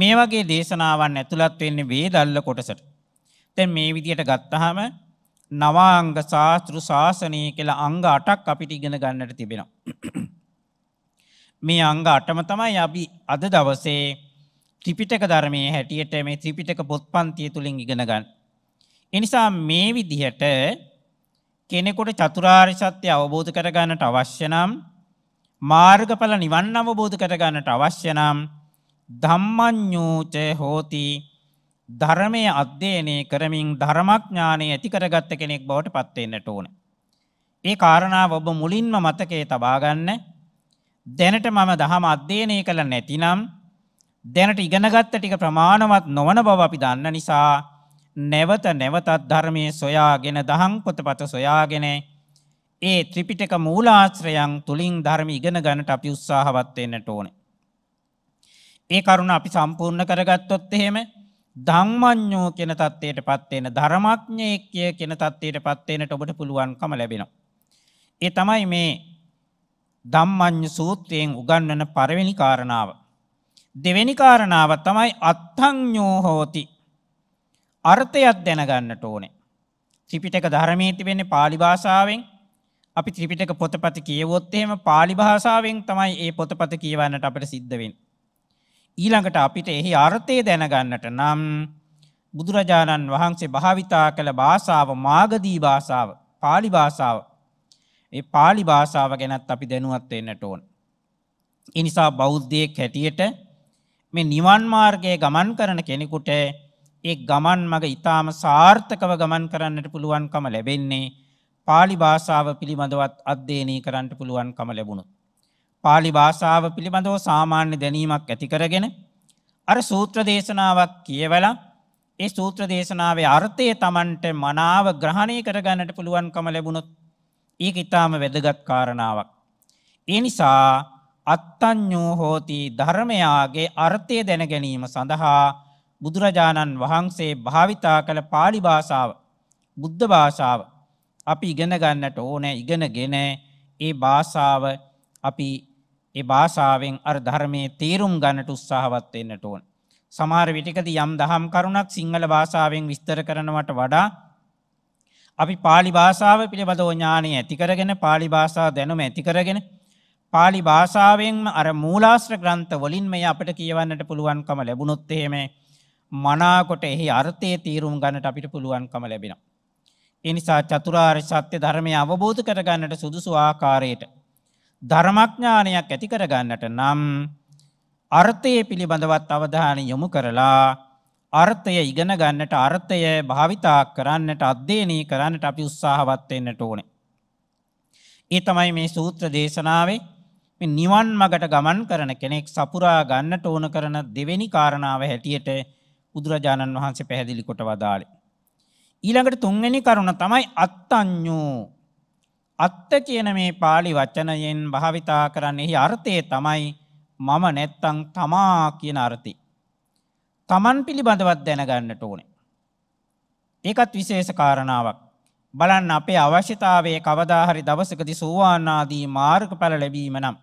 මේ වගේ දේශනාවන් ඇතුළත් වෙන්නේ වේදල්ල කොටසට. දැන් මේ විදියට ගත්තාම නවාංග ශාස්තෘ ශාසනය කියලා අංග අටක් අපිට ඉගෙන ගන්නට තිබෙනවා. මේ අංග අටම තමයි අපි අද දවසේ ත්‍රිපිටක ධර්මය හැටියට මේ ත්‍රිපිටක පොත්පන්තිය තුළින් ඉගෙන ගන්න. එනිසා මේ විදිහට කෙනෙකුට චතුරාර් සත්‍යය අවබෝධ කරගන්නට අවශ්‍යනම් මාර්ගඵල නිවන් අවබෝධ කරගන්නට අවශ්‍යනම් ධම්මං්ඥූචය හෝතිී ධර්මය අධ්‍යයනය කරමින් ධර්මඥානය ඇති කරගත්ත කෙනෙක් බවට පත්වෙන්නට ඕන. ඒ කාරණාව ඔබ මුලින්ම මතකයේ තබාගන්න දැනට මම දහම අධ්‍යයනය කළ නැතිනම් දැනට ඉගෙනගත්ත ටික ප්‍රමාණවත් නොවන බව අපි දන්න නිසා නැවත නැවතත් ධර්මයේ සොයාගෙන දහම් පොතපත සොයාගෙන ඒ ත්‍රිපිටක මූලාශ්‍රයන් තුලින් ධර්ම ඉගෙන ගන්නට අපි උත්සාහවත් වෙන්නට ඕනේ. ඒ කරුණ අපි සම්පූර්ණ කරගත්තොත් එහෙම ධම්මඤ්ඤෝ කියන தත්ත්වයට පත් වෙන ධර්මඥේක්‍ය කියන தත්ත්වයට පත් වෙනට ඔබට පුළුවන්කම ලැබෙනවා. ඒ තමයි මේ ධම්මඤ්ඤ සූත්‍රයෙන් උගන්වන පළවෙනි කාරණාව. දෙවෙනි කාරණාව තමයි අත්ථඤ්ඤෝ හෝති. අර්ථයක් දැනගන්නට ඕනේ. ත්‍රිපිටක ධර්මයේ තිබෙන්නේ pāli භාෂාවෙන්. අපි ත්‍රිපිටක පොතපත කියවොත් එහෙම pāli භාෂාවෙන් තමයි මේ පොතපත කියවන්නට අපිට සිද්ධ වෙන්නේ. ඊළඟට අපිට එහි අර්ථය දැනගන්නට නම් බුදුරජාණන් වහන්සේ භාවිතා කළ භාෂාව මාගදී භාෂාව පාලි භාෂාව ඒ පාලි භාෂාව ගැනත් අපි දැනුවත් වෙන්නට ඕන. ඒ නිසා බෞද්ධයෙක් හැටියට මේ නිවන් මාර්ගයේ ගමන් කරන කෙනෙකුට ඒ ගමන් මඟ ඊටාම සාර්ථකව ගමන් කරන්නට පුළුවන්කම ලැබෙන්නේ පාලි භාෂාව පිළිබඳවත් අධ්‍යයනය කරන්නට පුළුවන්කම ලැබුණොත්. පාලි භාෂාව පිළිබඳව සාමාන්‍ය දැනීමක් ඇතිකරගෙන අර සූත්‍ර දේශනාවක් කියවලා ඒ සූත්‍ර දේශනාවේ අර්ථය Tamanට මනාව ග්‍රහණය කරගන්නට පුළුවන්කම ලැබුණොත් ඒක ඊටාම වැදගත් කාරණාවක්. ඒ නිසා අත්තඤ්ඤෝ හෝති ධර්මයාගේ අර්ථය දැන ගැනීම සඳහා බුදුරජාණන් වහන්සේ භාවිතා කළ පාලි භාෂාව බුද්ධ භාෂාව අපි ඉගෙන ගන්නට ඕනේ ඉගෙනගෙන ඒ භාෂාව අපි ඒ භාෂාවෙන් අර ධර්මයේ තේරුම් ගන්නට උත්සාහවත් වෙන්නට ඕන. සමහර විටකදී යම් දහම් කරුණක් සිංහල භාෂාවෙන් විස්තර කරනවට වඩා අපි pāli භාෂාව පිළිබඳව ඥාණය ඇති කරගෙන pāli භාෂාව දැනුම ඇති කරගෙන pāli භාෂාවෙන්ම අර මූලාශ්‍ර ග්‍රන්ථ වලින් මේ අපිට කියවන්නට පුළුවන්කම ලැබුණොත් එහෙම මනාකොට එහි අර්ථය තීරුම් ගන්නට අපිට පුළුවන්කම ලැබෙනවා. ඒ නිසා චතුරාර්ය සත්‍ය ධර්මය අවබෝධ කරගන්නට සුදුසු ආකාරයට ධර්මඥානයක් ඇති කරගන්නට නම් අර්ථය පිළිබඳවත් අවධානය යොමු කරලා අර්ථය ඉගෙන ගන්නට අර්ථය භාවිතා කරන්නට අධ්‍යයනය කරන්නට අපි උත්සාහවත් වෙන්නට ඕනේ. ඒ තමයි මේ සූත්‍ර දේශනාවේ මේ නිවන් මගට ගමන් කරන කෙනෙක් සපුරා ගන්නට ඕන කරන දෙවෙනි කාරණාව හැටියට බුදුරජාණන් වහන්සේ පැහැදිලි කොට වදාළේ. ඊළඟට තුන්වෙනි කරුණ තමයි අත්ඤ්ඤෝ අත්ත කියන මේ pāli වචනයෙන් භාවිතා කරන්නෙහි අර්ථය තමයි මම නැත්තං තමා කියන අර්ථය. Taman පිළිබඳවත් දැනගන්නට ඕනේ. ඒකත් විශේෂ කාරණාවක්. බලන්න අපේ අවශ්‍යතාවයේ කවදා හරි දවසකදී සෝවාන් ආදී මාර්ගඵල ලැබීම නම්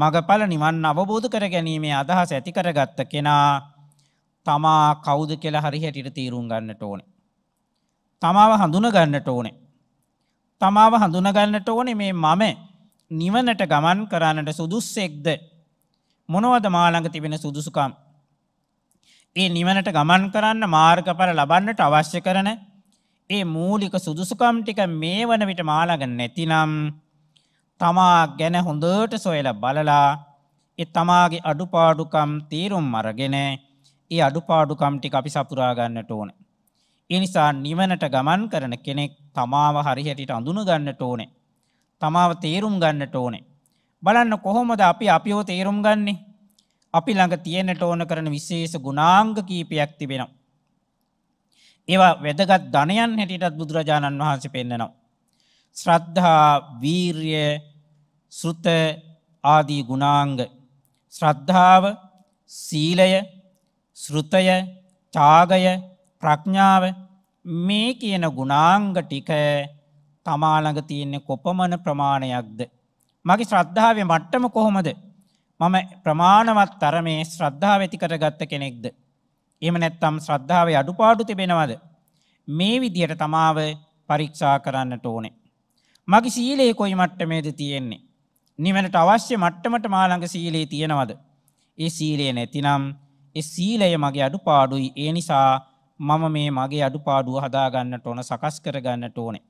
මගඵල නිවන් අවබෝධ කර ගැනීමේ අදහස ඇති කරගත්ත කෙනා තමා කවුද කියලා හරිහැටියට තීරුම් ගන්නට ඕනේ. තමාව හඳුන ගන්නට ඕනේ. තමාව හඳුනගන්නට ඕන මේ මම නිවනට ගමන් කරන්නට සුදුස්සෙක්ද මොනවද මාළඟ තිබෙන සුදුසුකම්. ඒ නිවනට ගමන් කරන්න මාර්ගඵල ලබන්නට අවශ්‍ය කරන ඒ මූලික සුදුසුකම් ටික මේ වන විට මාළඟ නැතිනම් තමා ගැන හොඳට සොයල බලලා ඒ තමාගේ අඩුපාඩුකම් තීරුම් අරගෙන ඒ අඩුපාඩුකම් ටික අපි සපුරා ගන්නට ඕනේ. ඒ නිසා නිවනට ගමන් කරන කෙනෙක් තමාව හරිහැටියට අඳුන ගන්නට ඕනේ. තමාව තේරුම් ගන්නට ඕනේ. බලන්න කොහොමද අපි අපිව තේරුම් ගන්නේ? අපි ළඟ තියෙන්නට ඕන කරන විශේෂ ගුණාංග කීපයක් තිබෙනවා. ඒවා වැදගත් ධනයන් හැටියටත් බුදුරජාණන් වහන්සේ පෙන්නනවා. ශ්‍රද්ධා, වීරිය, සෘත ආදී ගුණාංග ශ්‍රද්ධාව, සීලය, ශ්‍රුතය, ත්‍යාගය ප්‍රඥාව මේ කියන ගුණාංග ටික තමාළඟ තියෙන්නේ කොපමණ ප්‍රමාණයක්ද. මගේ ශ්‍රද්ධාවය මට්ටම කොහොමද. මම ප්‍රමාණවත් තරමේ ශ්‍රද්ධාව ඇතිකට ගත්ත කෙනෙක්ද. එම නැත්තම් ශ්‍රද්ධාවේ අඩුපාඩු තිබෙනවද. මේ විදියට තමාව පරීක්ෂා කරන්නට ඕනේ. මගේ සීලේ කොයි මට්ටමේද තියෙන්නේ. නිවැනට අවශ්‍ය මට්ටමට මාළඟ සීලේ තියෙනවද. ඒ සීලේ නැතිනම් ඒ සීලය මගේ අඩුපාඩුයි ඒ නිසා මම මේ මගේ අඩුපාඩුව හදාගන්නට ඕන සකස් කරගන්නට ඕනේ.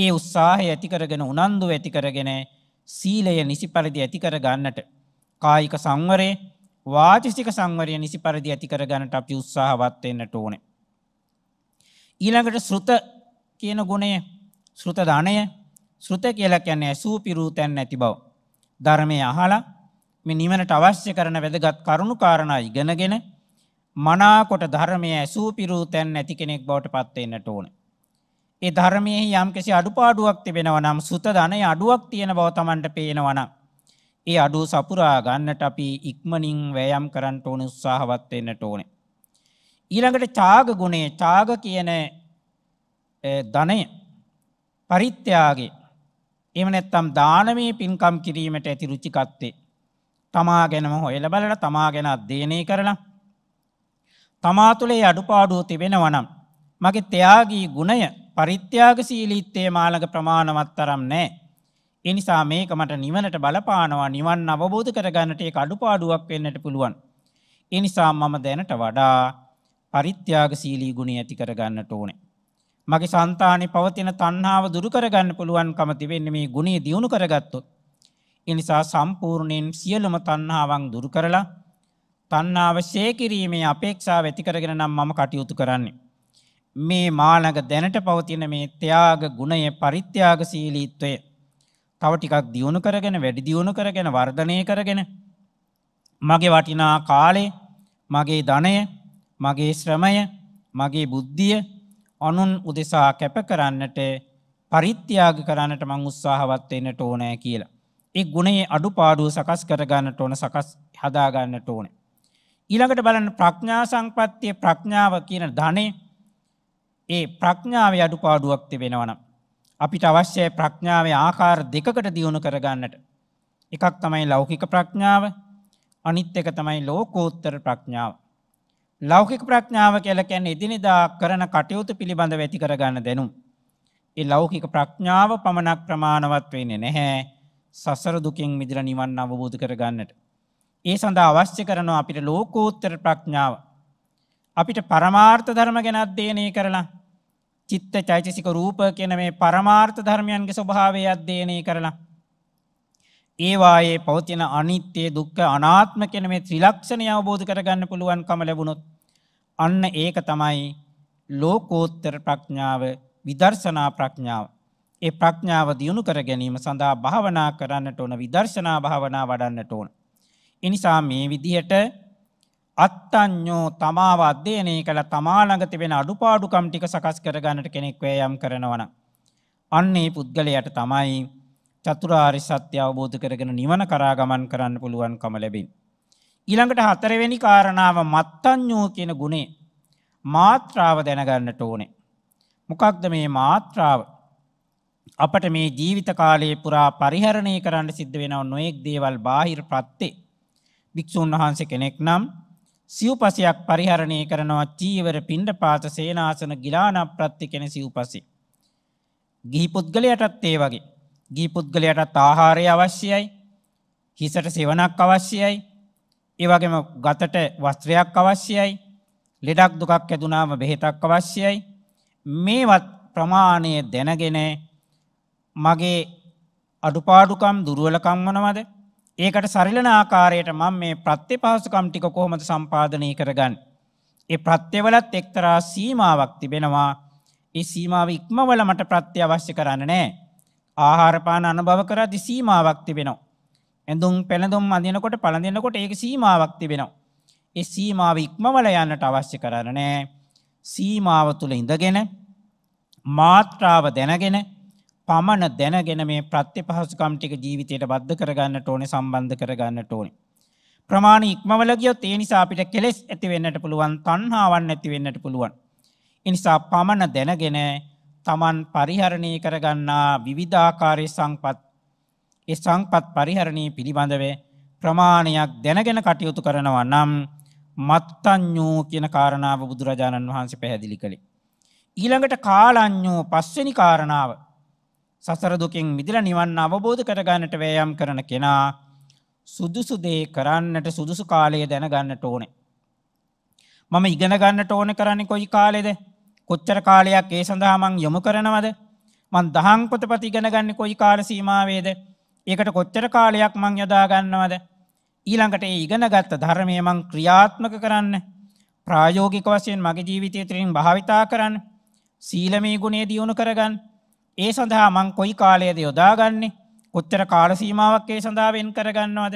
ඒ උත්සාහය ඇතිකරගෙන උනන්දු ඇතිකරගෙන සීලය නිසි පරිදි ඇතිකර ගන්නට. කායික සංවරේ වාචිසික සංවරය නිසි පරිදි ඇතිකර ගන්නට අපි උත්සාහවත්වෙන්නට ඕන. ඊළඟට සෘත කියන ගුණේ සෘත ධනය සෘත කියලා කියන්නේ ඇසූ පිරූ තැන් නැති බව. ධර්මය අහලා මේ නිවනට අවශ්‍ය කරන වැදගත් කරුණු කාරණා ඉගෙනගෙන මනාකොට ධර්මය ඇසූ පිරූ තැන් නැති කෙනෙක් බවට පත්වෙන්නට ඕන. ඒ ධර්මයෙහි යම් කිසි අඩුපාඩුවක් තිබෙනව නම් සුත ධනය අඩුවක් තියෙන බව තමන්ට පේනවනම්. ඒ අඩුව සපුරා ගන්නට අපි ඉක්මනින් වෑයම් කරන්නට ඕන උත්සාහවත් වෙන්නට ඕනේ. ඊළඟට ඡාග ගුණය ඡාග කියන ධනය පරිත්‍යාගය එහෙම නැත්නම් දානමය පින්කම් කිරීමට ඇති රුචිකත්වේ තමා ගැනම හොයලා බලලා තමා ගැන අධ්‍යයනය කරලා තමා තුළේ අඩුපාඩුව තිබෙනවනම්. මගේ තයාගී ගුණය පරිත්‍යාගශීලීත්තේ මාළඟ ප්‍රමාණවත් තරම් නෑ. එනිසා මේක මට නිවනට බලපානවා නිවන් අවබෝධ කරගන්නට ඒ අඩුපාඩුවක් වෙන්නට පුළුවන්. එනිසා මම දැනට වඩා පරිත්‍යාගශීලී ගුණය ඇති කරගන්නට ඕනේ. මගේ సంతානෙ පවතින තණ්හාව දුරු කරගන්න පුළුවන්කම තිබෙන්නේ මේ ගුණය දියුණු කරගත්තොත්. ඒ නිසා සම්පූර්ණයෙන් සියලුම තණ්හාවන් දුරු කරලා තණ්හාව ශේ කිරීමේ අපේක්ෂාව ඇති කරගෙන නම් මම කටයුතු කරන්නේ. මේ මාළඟ දැනට පවතින මේ ත්‍යාග ගුණය පරිත්‍යාග සීලීත්වය තව ටිකක් දියුණු කරගෙන වැඩි දියුණු කරගෙන වර්ධනය කරගෙන මගේ වටිනා කාලේ මගේ ධනය මගේ ශ්‍රමය මගේ බුද්ධිය අනුන් උදෙසා කැප කරන්නට පරිත්‍යාග කරන්නට මං උත්සාහවත් වෙන්නට ඕනෑ කියලා. ඒ ගුණේ අඩුපාඩු සකස් කරගන්නට ඕන සකස් හදාගන්නට ඕනේ. ඊළඟට බලන්න ප්‍රඥා සංපත්තිය ප්‍රඥාව කියන ධනේ ඒ ප්‍රඥාව අඩු පාඩුවක් තිබෙනවනම්. අපිට අවශ්‍යය ප්‍රඥාවේ ආකාර දෙකකට දියුණු කරගන්නට. එකක් තමයි ලෞකික ප්‍රඥාව අනිත් එක තමයි ලෝකෝත්තර ප්‍රඥාව. ලෞකික ප්‍රඥාව කියලකැන් එදිනිදා කරන කටයුතු පිළිබඳ වැති කරගන්න දෙනුම්. ඒ ලෞකික ප්‍රඥාව පමණක් ප්‍රමාණවත් වෙන්නේ නැහැ සසර දුකින් මිදිර නිවන් අවබෝධ කරගන්නට. ඒ සඳහා අවශ්‍ය කරනවා අපිට ලෝකෝත්තර ප්‍රඥාව. අපිට පරමාර්ථ ධර්ම ගැන අධ්‍යයනය කරලා චිත්ත චෛතසික රූප කියන මේ පරමාර්ථ ධර්මයන්ගේ ස්වභාවය අධ්‍යයනය කරලා ඒවායේ පවතින අනිත්‍ය දුක්ඛ අනාත්ම කියන මේ ත්‍රිලක්ෂණය අවබෝධ කරගන්න පුළුවන්කම ලැබුණොත් අන්න ඒක තමයි ලෝකෝත්තර ප්‍රඥාව විදර්ශනා ප්‍රඥාව. ඒ ප්‍රඥාව දියුණු කර ගැනීම සඳහා භාවනා කරන්නට ඕන විදර්ශනා භාවනා වඩන්නට ඕන. එනිසා මේ විදිහට අත්තඥෝ තමාව අධ්‍යයනය කළ තමාළඟ තිබෙන අඩුපාඩුකම් ටික සකස් කරගන්නට කෙනෙක්වේ යම් කරනවන. අන්නේ පුද්ගලයට තමයි චතුරාරි සත්‍ය අවබෝධ කරගෙන නිවන කරා ගමන් කරන්න පුළුවන්කම ලැබින්. ඊළඟට හතරවෙනි කාරණාව මත්තඥෝ කියන ගුණේ මාත්‍රාව දැනගන්නට ඕනේ. මොකක්ද මේ මාත්‍රාව අපට මේ ජීවිත කාලයේ පුරා පරිහරණය කරන්න සිද්ධ වෙනව නොයෙක් දේවල් බාහිර ප්‍රත්තේ භික්ෂූන් වහන්සේ කෙනෙක් නම් සිව්පසයක් පරිහරණය කරනවා චීවර පින්ඩ පාත සේනාසන ගිලානක් ප්‍රත්ති කෙන සිව්පසි. ගිහි පුද්ගලයටත් ඒ වගේ. ගී පුද්ගලයටත් ආහාරය අවශ්‍යයි හිසට සෙවනක් අවශ්‍යයි ඒවගේම ගතට වස්ත්‍රයක් අවශ්‍යයි ලෙඩක් දුකක් ඇදුනාම බෙහෙතක් අවශ්‍යයි මේවත් ප්‍රමාණය දැනගෙන මගේ අඩුපාඩුකම් දුරුවලකම් වනවද ඒකට සරිලන ආකාරයට මම මේ ප්‍රත්‍යපහසුකම් ටික කොහොමද සම්පාදනය කරගන්නේ? ඒ ප්‍රත්‍යවලත් එක්තරා සීමාවක් තිබෙනවා. ඒ සීමාව ඉක්මවල මට ප්‍රත්‍ය අවශ්‍ය කරන්නේ නැහැ. ආහාර පාන අනුභව කරද්දී සීමාවක් තිබෙනවා. ඇඳුම් පෙළඳුම් අඳිනකොට පළඳිනකොට ඒක සීමාවක් තිබෙනවා. ඒ සීමාව ඉක්මවල යන්නට අවශ්‍ය කරන්නේ නැහැ. සීමාව තුල ඉඳගෙන මාත්‍රාව දැනගෙන පමණ දැනගෙන මේ ප්‍රත්‍යපහසුකම් ටික ජීවිතයට බද්ධ කරගන්නට ඕනේ සම්බන්ධ කරගන්නට ඕනේ. ප්‍රමාණ ඉක්මවල ගියොත් ඒ නිසා අපිට කෙලෙස් ඇති වෙන්නට පුළුවන්, තණ්හාවන් ඇති වෙන්නට පුළුවන්. ඒ නිසා පමණ දැනගෙන Taman පරිහරණය කරගන්නා විවිධාකාරයේ සංපත් ඒ සංපත් පරිහරණය පිළිබඳව ප්‍රමාණයක් දැනගෙන කටයුතු කරනවා නම් මත්තඤ්ඤෝ කියන කාරණාව බුදුරජාණන් වහන්සේ පැහැදිලි කළේ. ඊළඟට කාලඤ්ඤෝ පස්වෙනි කාරණාව සසර දුකින් මිදලා නිවන් අවබෝධ කරගන්නට වෑයම් කරන කෙනා සුදුසු දේ කරන්නට සුදුසු කාලය දැනගන්නට ඕනේ. මම ඉගෙන ගන්නට ඕනේ කරන්නේ කොයි කාලෙද? කොච්චර කාලයක් ඒ සඳහා මං යොමු කරනවද? මං දහම් පොතපත ඉගෙන ගන්නේ කොයි කාල සීමාවේද? ඒකට කොච්චර කාලයක් මං යොදා ගන්නවද? ඊළඟට ඒ ඉගෙනගත්ත ධර්මය මං ක්‍රියාත්මක කරන්න ප්‍රායෝගික වශයෙන් මගේ ජීවිතය තුළින් භාවිතා කරන්න සීලමේ ගුණය දියුණු කරගන්න ඒ සඳහා මං කොයි කාලයේද යොදාගන්නේ කොච්චර කාල සීමාවක් ඒ සඳහා වෙන් කරගන්නවද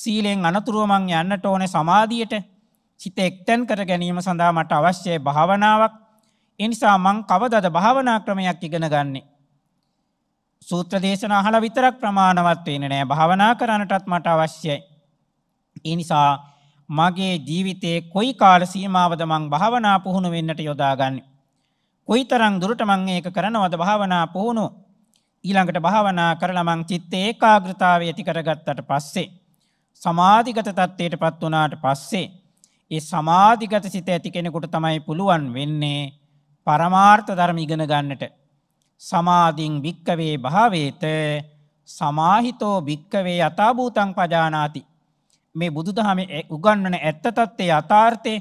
සීලෙන් අනතුරුව මං යන්නට ඕනේ සමාධියට සිත එක්තෙන් කර ගැනීම සඳහා මට අවශ්‍ය භාවනාවක් ඒ නිසා මං කවදද භාවනා ක්‍රමයක් ඉගෙන ගන්නෙ සූත්‍ර දේශන අහලා විතරක් ප්‍රමාණවත් වෙන්නේ නැහැ භාවනා කරන්නටත් මට අවශ්‍යයි ඒ නිසා මගේ ජීවිතේ කොයි කාල සීමාවද මං භාවනා පුහුණු වෙන්නට යොදාගන්නේ කොයිතරම් දුරට මං ඒක කරනවද භාවනා පුහුණු ඊළඟට භාවනා කරලා මං චිත්ත ඒකාග්‍රතාවය ඇති කරගත්තට පස්සේ සමාධිගත තත්ත්වයටපත් වුණාට පස්සේ ඒ සමාධිගත සිත ඇති කෙනෙකුට තමයි පුළුවන් වෙන්නේ පරමාර්ථ ධර්ම ඉගෙන ගන්නට සමාධින් භික්කවේ භාවේත සමාහිතෝ භික්කවේ යථාභූතං පජානාති මේ බුදුදහමේ උගන්වන ඇත්ත తත්ත්වයේ යථාර්ථේ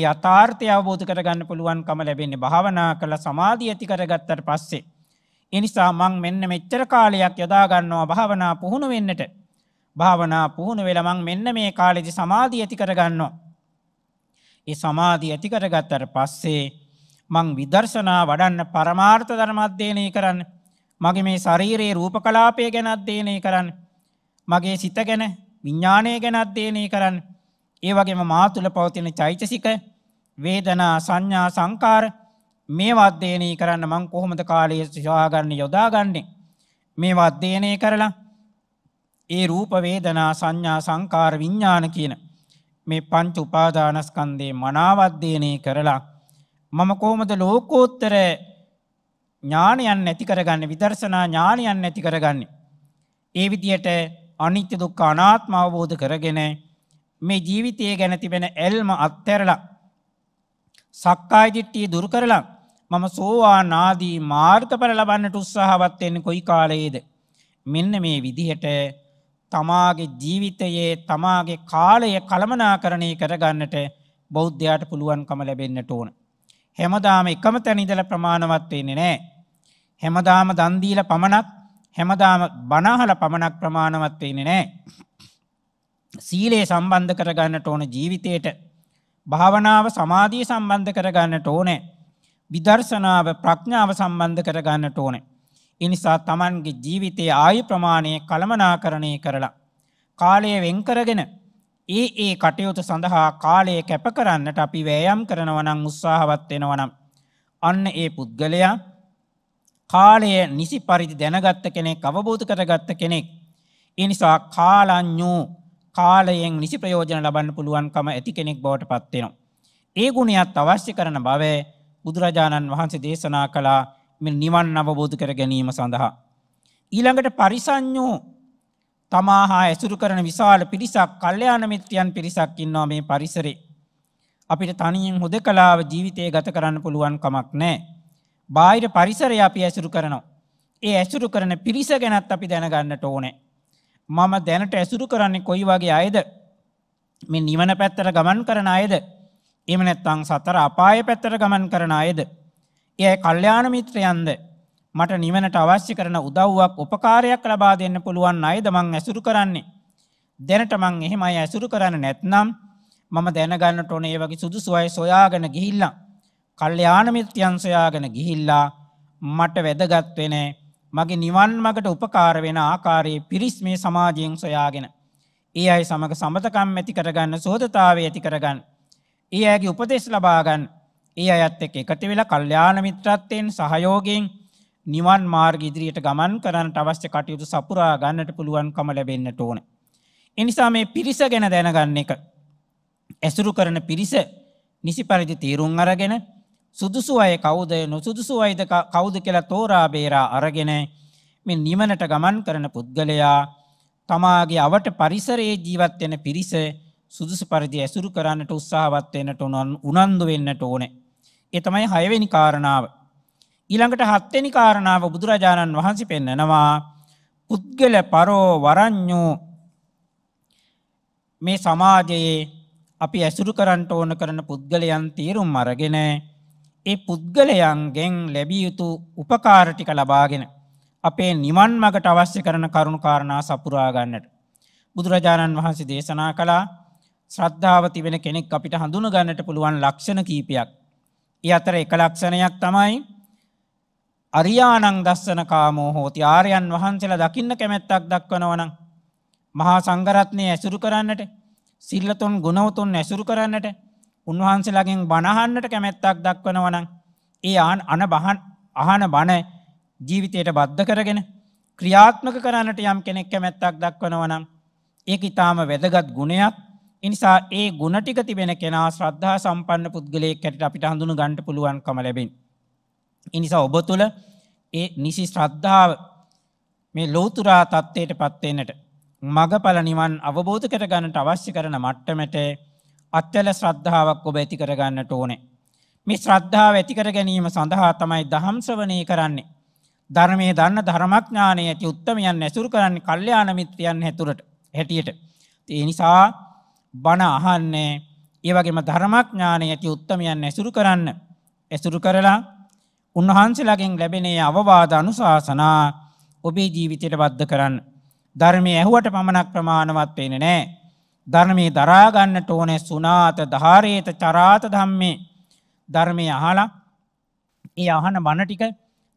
ඒ අතාර්ථය අවබෝධ කරගන්න පුළුවන්කම ලැබෙන්නේ භාවනා කළ සමාධිය ඇති කරගත්තට පස්සේ. එනිසා මං මෙන්න මෙච්චර කාලයක් යොදාගන්නවා භාවනා පුහුණු වෙන්නට. භාවනා පුහුණු වෙලා මං මෙන්න මේ කාලෙදි සමාධිය ඇති කරගන්නවා. ඒ සමාධිය ඇති කරගත්තට පස්සේ මං විදර්ශනා වඩන්න පරමාර්ථ ධර්ම අධ්‍යයනය කරන්න. මගේ මේ ශරීරයේ රූපකලාපය ගැන අධ්‍යයනය කරන්න. මගේ සිත ගැන විඤ්ඥානය ගැන අධ්‍යයනය කරන්න. ඒ වගේම මා තුළ පවතින චෛතසික වේදනා සංඥා සංකාර මේවා අධ්‍යයනය කරන්න මං කොහොමද කාලය සොයාගන්න යොදාගන්නේ මේවා අධ්‍යයනය කරලා ඒ රූප වේදනා සංඥා සංකාර විඥාන කියන මේ පංච උපාදානස්කන්ධේ මනාව අධ්‍යයනය කරලා මම කොහොමද ලෝකෝත්තර ඥානයන් නැති කරගන්න විදර්ශනා ඥානයන් නැති කරගන්නේ ඒ විදියට අනිත්‍ය දුක්ඛ අනාත්ම අවබෝධ කරගෙන මේ ජීවිතය ගැන තිබෙන ඇල්ම අත්හැරලා. සක්කායිදිට්ටිය දුරු කරලා මම සෝවා නාදී මාර්ථපර ලබන්නට උත්සාහවත්වෙන්න කොයි කාලයේද. මෙන්න මේ විදිහට තමාගේ ජීවිතයේ තමාගේ කාලය කළමනා කරණය කරගන්නට බෞද්ධයාට පුළුවන්කම ලැබෙන්න්නට ඕන. හැමදාම එකම තැනිදල ප්‍රමාණවත්වෙන්නේ නෑ. හැමදාම දන්දීල පමණක් හැමදාම බනාහල පමණක් ප්‍රමාණවත්වෙන්නේ නෑ. සීලේ සම්බන්ධ කරගන්නට ඕන ජීවිතයට භාවනාව සමාධී සම්බන්ධ කරගන්නට ඕනෑ විදර්ශනාව ප්‍රඥාව සම්බන්ධ කරගන්නට ඕනෑ. එනිසා තමන්ගේ ජීවිතයේ ආයු ප්‍රමාණය කළමනාකරණය කරලා. කාලය වෙන්කරගෙන ඒ ඒ කටයුතු සඳහා කාලය කැප කරන්නට අපි වෑයම් කරනවනං උත්සාහවත් වෙනවනම්. අන්න ඒ පුද්ගලයා කාලය නිසි පරිදි දැනගත්ත කෙනෙක් අවබෝධ කරගත්ත කෙනෙක්. එනිසා කාලඥූ කාලයෙන් නිසි ප්‍රයෝජන ලබන්න පුළුවන්කම ඇති කෙනෙක් බවට පත්වෙනවා. ඒ ගුණයත් අවශ්‍ය කරන බව බුදුරජාණන් වහන්සේ දේශනා කළා මෙ නිවන් අවබෝධ කර ගැනීම සඳහා. ඊළඟට පරිසං්ඥූ තමා හා ඇසුරු කරන විශාල පිරිසක් කල්්‍යයාන මිත්‍යයන් පිරිසක් ඉන්නවා මේ පරිසරේ. අපිට තනියෙන් හොද කලාව ජීවිතය ගත කරන්න පුළුවන් කමක් නෑ. බාහිර පරිසරය අපි ඇසුරු කරනවා. ඒ ඇසුරු කරන පිරිස ගැනත් අපි දැනගන්නට ඕනෑ. මම දැනට ඇසුරු කරන්නේ කොයි වගේ අයද මේ නිවන පැත්තට ගමන් කරන අයද එහෙම නැත්නම් සතර අපාය පැත්තට ගමන් කරන අයද එය කල්යාණ මිත්‍රයන්ද මට නිවනට අවශ්‍ය කරන උදව්වක් උපකාරයක් ලබා දෙන්න පුළුවන් අයද මං ඇසුරු කරන්නේ දැනට මං එහෙම අය ඇසුරු කරන්නේ නැත්නම් මම දැනගන්නට ඕන ඒ වගේ සුදුසු අය සොයාගෙන ගිහිල්ලා කල්යාණ මිත්‍යයන් සොයාගෙන ගිහිල්ලා මට වැදගත් වෙන්නේ මගේ නිවන් මගට උපකාර වෙන ආකාරයේ පිරිස් මේ සමාජයෙන් සොයාගෙන. ඒ අයි සමඟ සමතකම් ඇති කරගන්න සෝධතාවේ ඇති කරගන්න. ඒ අයගේ උපදෙස් ලබාගන්න ඒ අයත් එක් එකති වෙලා කල්්‍යාන මිත්‍රත්වයෙන් සහයෝගෙන් නිවන් මාර්ග ඉදිරියට ගමන් කරන්න අවශ්‍ය කටයුතු සපුරා ගන්නට පුළුවන්කම ලැබෙන්න්න ඕන. එනිසා මේ පිරිස ගැන දැනගන්න එක. ඇසුරු කරන පිරිස නිසි පරිදි තීරුම් අරගෙන සුදුසු අය කවුද නොසුදුසු අයිද කවුද කියලා තෝරා බේරා අරගෙන මේ නිමනට ගමන් කරන පුද්ගලයා තමාගේ අවට පරිසරයේ ජීවත් වෙන පිරිස සුදුසු පරිදි ඇසුරු කරන්නට උත්සාහවත් වෙන්නට උනන්දු වෙන්නට ඕනේ. ඒ තමයි හයවෙනි කාරණාව. ඊළඟට හත්වෙනි කාරණාව බුදුරජාණන් වහන්සේ පෙන්නනවා පුද්ගල පරෝ වරඤ්ඤෝ මේ සමාජයේ අපි ඇසුරු කරන්න ඕන කරන පුද්ගලයන් තීරුම් අරගෙන ඒ පුද්ගලයන්ගෙන් ලැබිය යුතු උපකාර ටික ලබාගෙන අපේ නිවන් මගට අවශ්‍ය කරන කරුණු කාරණා සපුරා ගන්නට බුදුරජාණන් වහන්සේ දේශනා කළා ශ්‍රද්ධාව තිබෙන කෙනෙක් අපිට හඳුන ගන්නට පුළුවන් ලක්ෂණ කීපයක්. ඒ අතර එක ලක්ෂණයක් තමයි අරියාණං දස්සන කාමෝ හෝති ආර්යයන් වහන්සේලා දකින්න කැමැත්තක් දක්වනවා නම් මහා සංඝරත්නය ඇසුරු කරන්නට සිල්ලතුන් ගුණවතුන් ඇසුරු කරන්නට උන්වහන්සේලාගෙන් බණහන්නට කැමැත්තක් දක්වනවනං ඒ ආන් අන බහන් අහන බණ ජීවිතයට බද්ධ කරගෙන ක්‍රියාත්මක කරන්නට යම් කෙනෙක් කැමැත්තක් දක්වනවනම් ඒ ඉතාම වැදගත් ගුණයක් ඉනිසා ඒ ගුණටික තිබෙන කෙනා ශ්‍රද්ධා සම්පන්න පුද්ගලය කැට අපිට හඳුනු ගණට පුළුවන්කම ලැබෙන්. ඉනිසා ඔබ තුළ ඒ නිසි ශ්‍රද්ධාව මේ ලෝතුරා තත්ත්වයට පත්වෙන්නට මග පල නිවන් අවබෝධ කර ගණට අවශ්‍ය කරන මට්ටමට අත්වල ශ්‍රද්ධාවක් ඔබ ඇති කරගන්නට ඕනේ. මේ ශ්‍රද්ධාව ඇතිකර ගැනීම සඳහා තමයි දහම්ශ්‍රවනය කරන්නේ. ධර්මය දන්න ධර්මඥානය ඇති උත්තමයන් ඇසුරු කරන්න කල්්‍යයාන මිත්‍රයන් හැතුරට හැටියට. ඒ නිසා බණ අහන්නේ ඒවගේම ධර්මඥානය ඇති උත්තමයන් ඇසුරු කරන්න ඇසුරු කරලා උන්වහන්සේලගෙන් ලැබෙනේ අවවාද අනුශාසනා ඔබේ ජීවිතයට බද්ධ කරන්න. ධර්මය ඇහුවට පමණක් ප්‍රමාණවත් වෙන නෑ ධර්මී දරාගන්නට ඕනේ සුනාත ධාරේත චරාත ධම්මේ ධර්මය අහලා ඒ අහන බණටික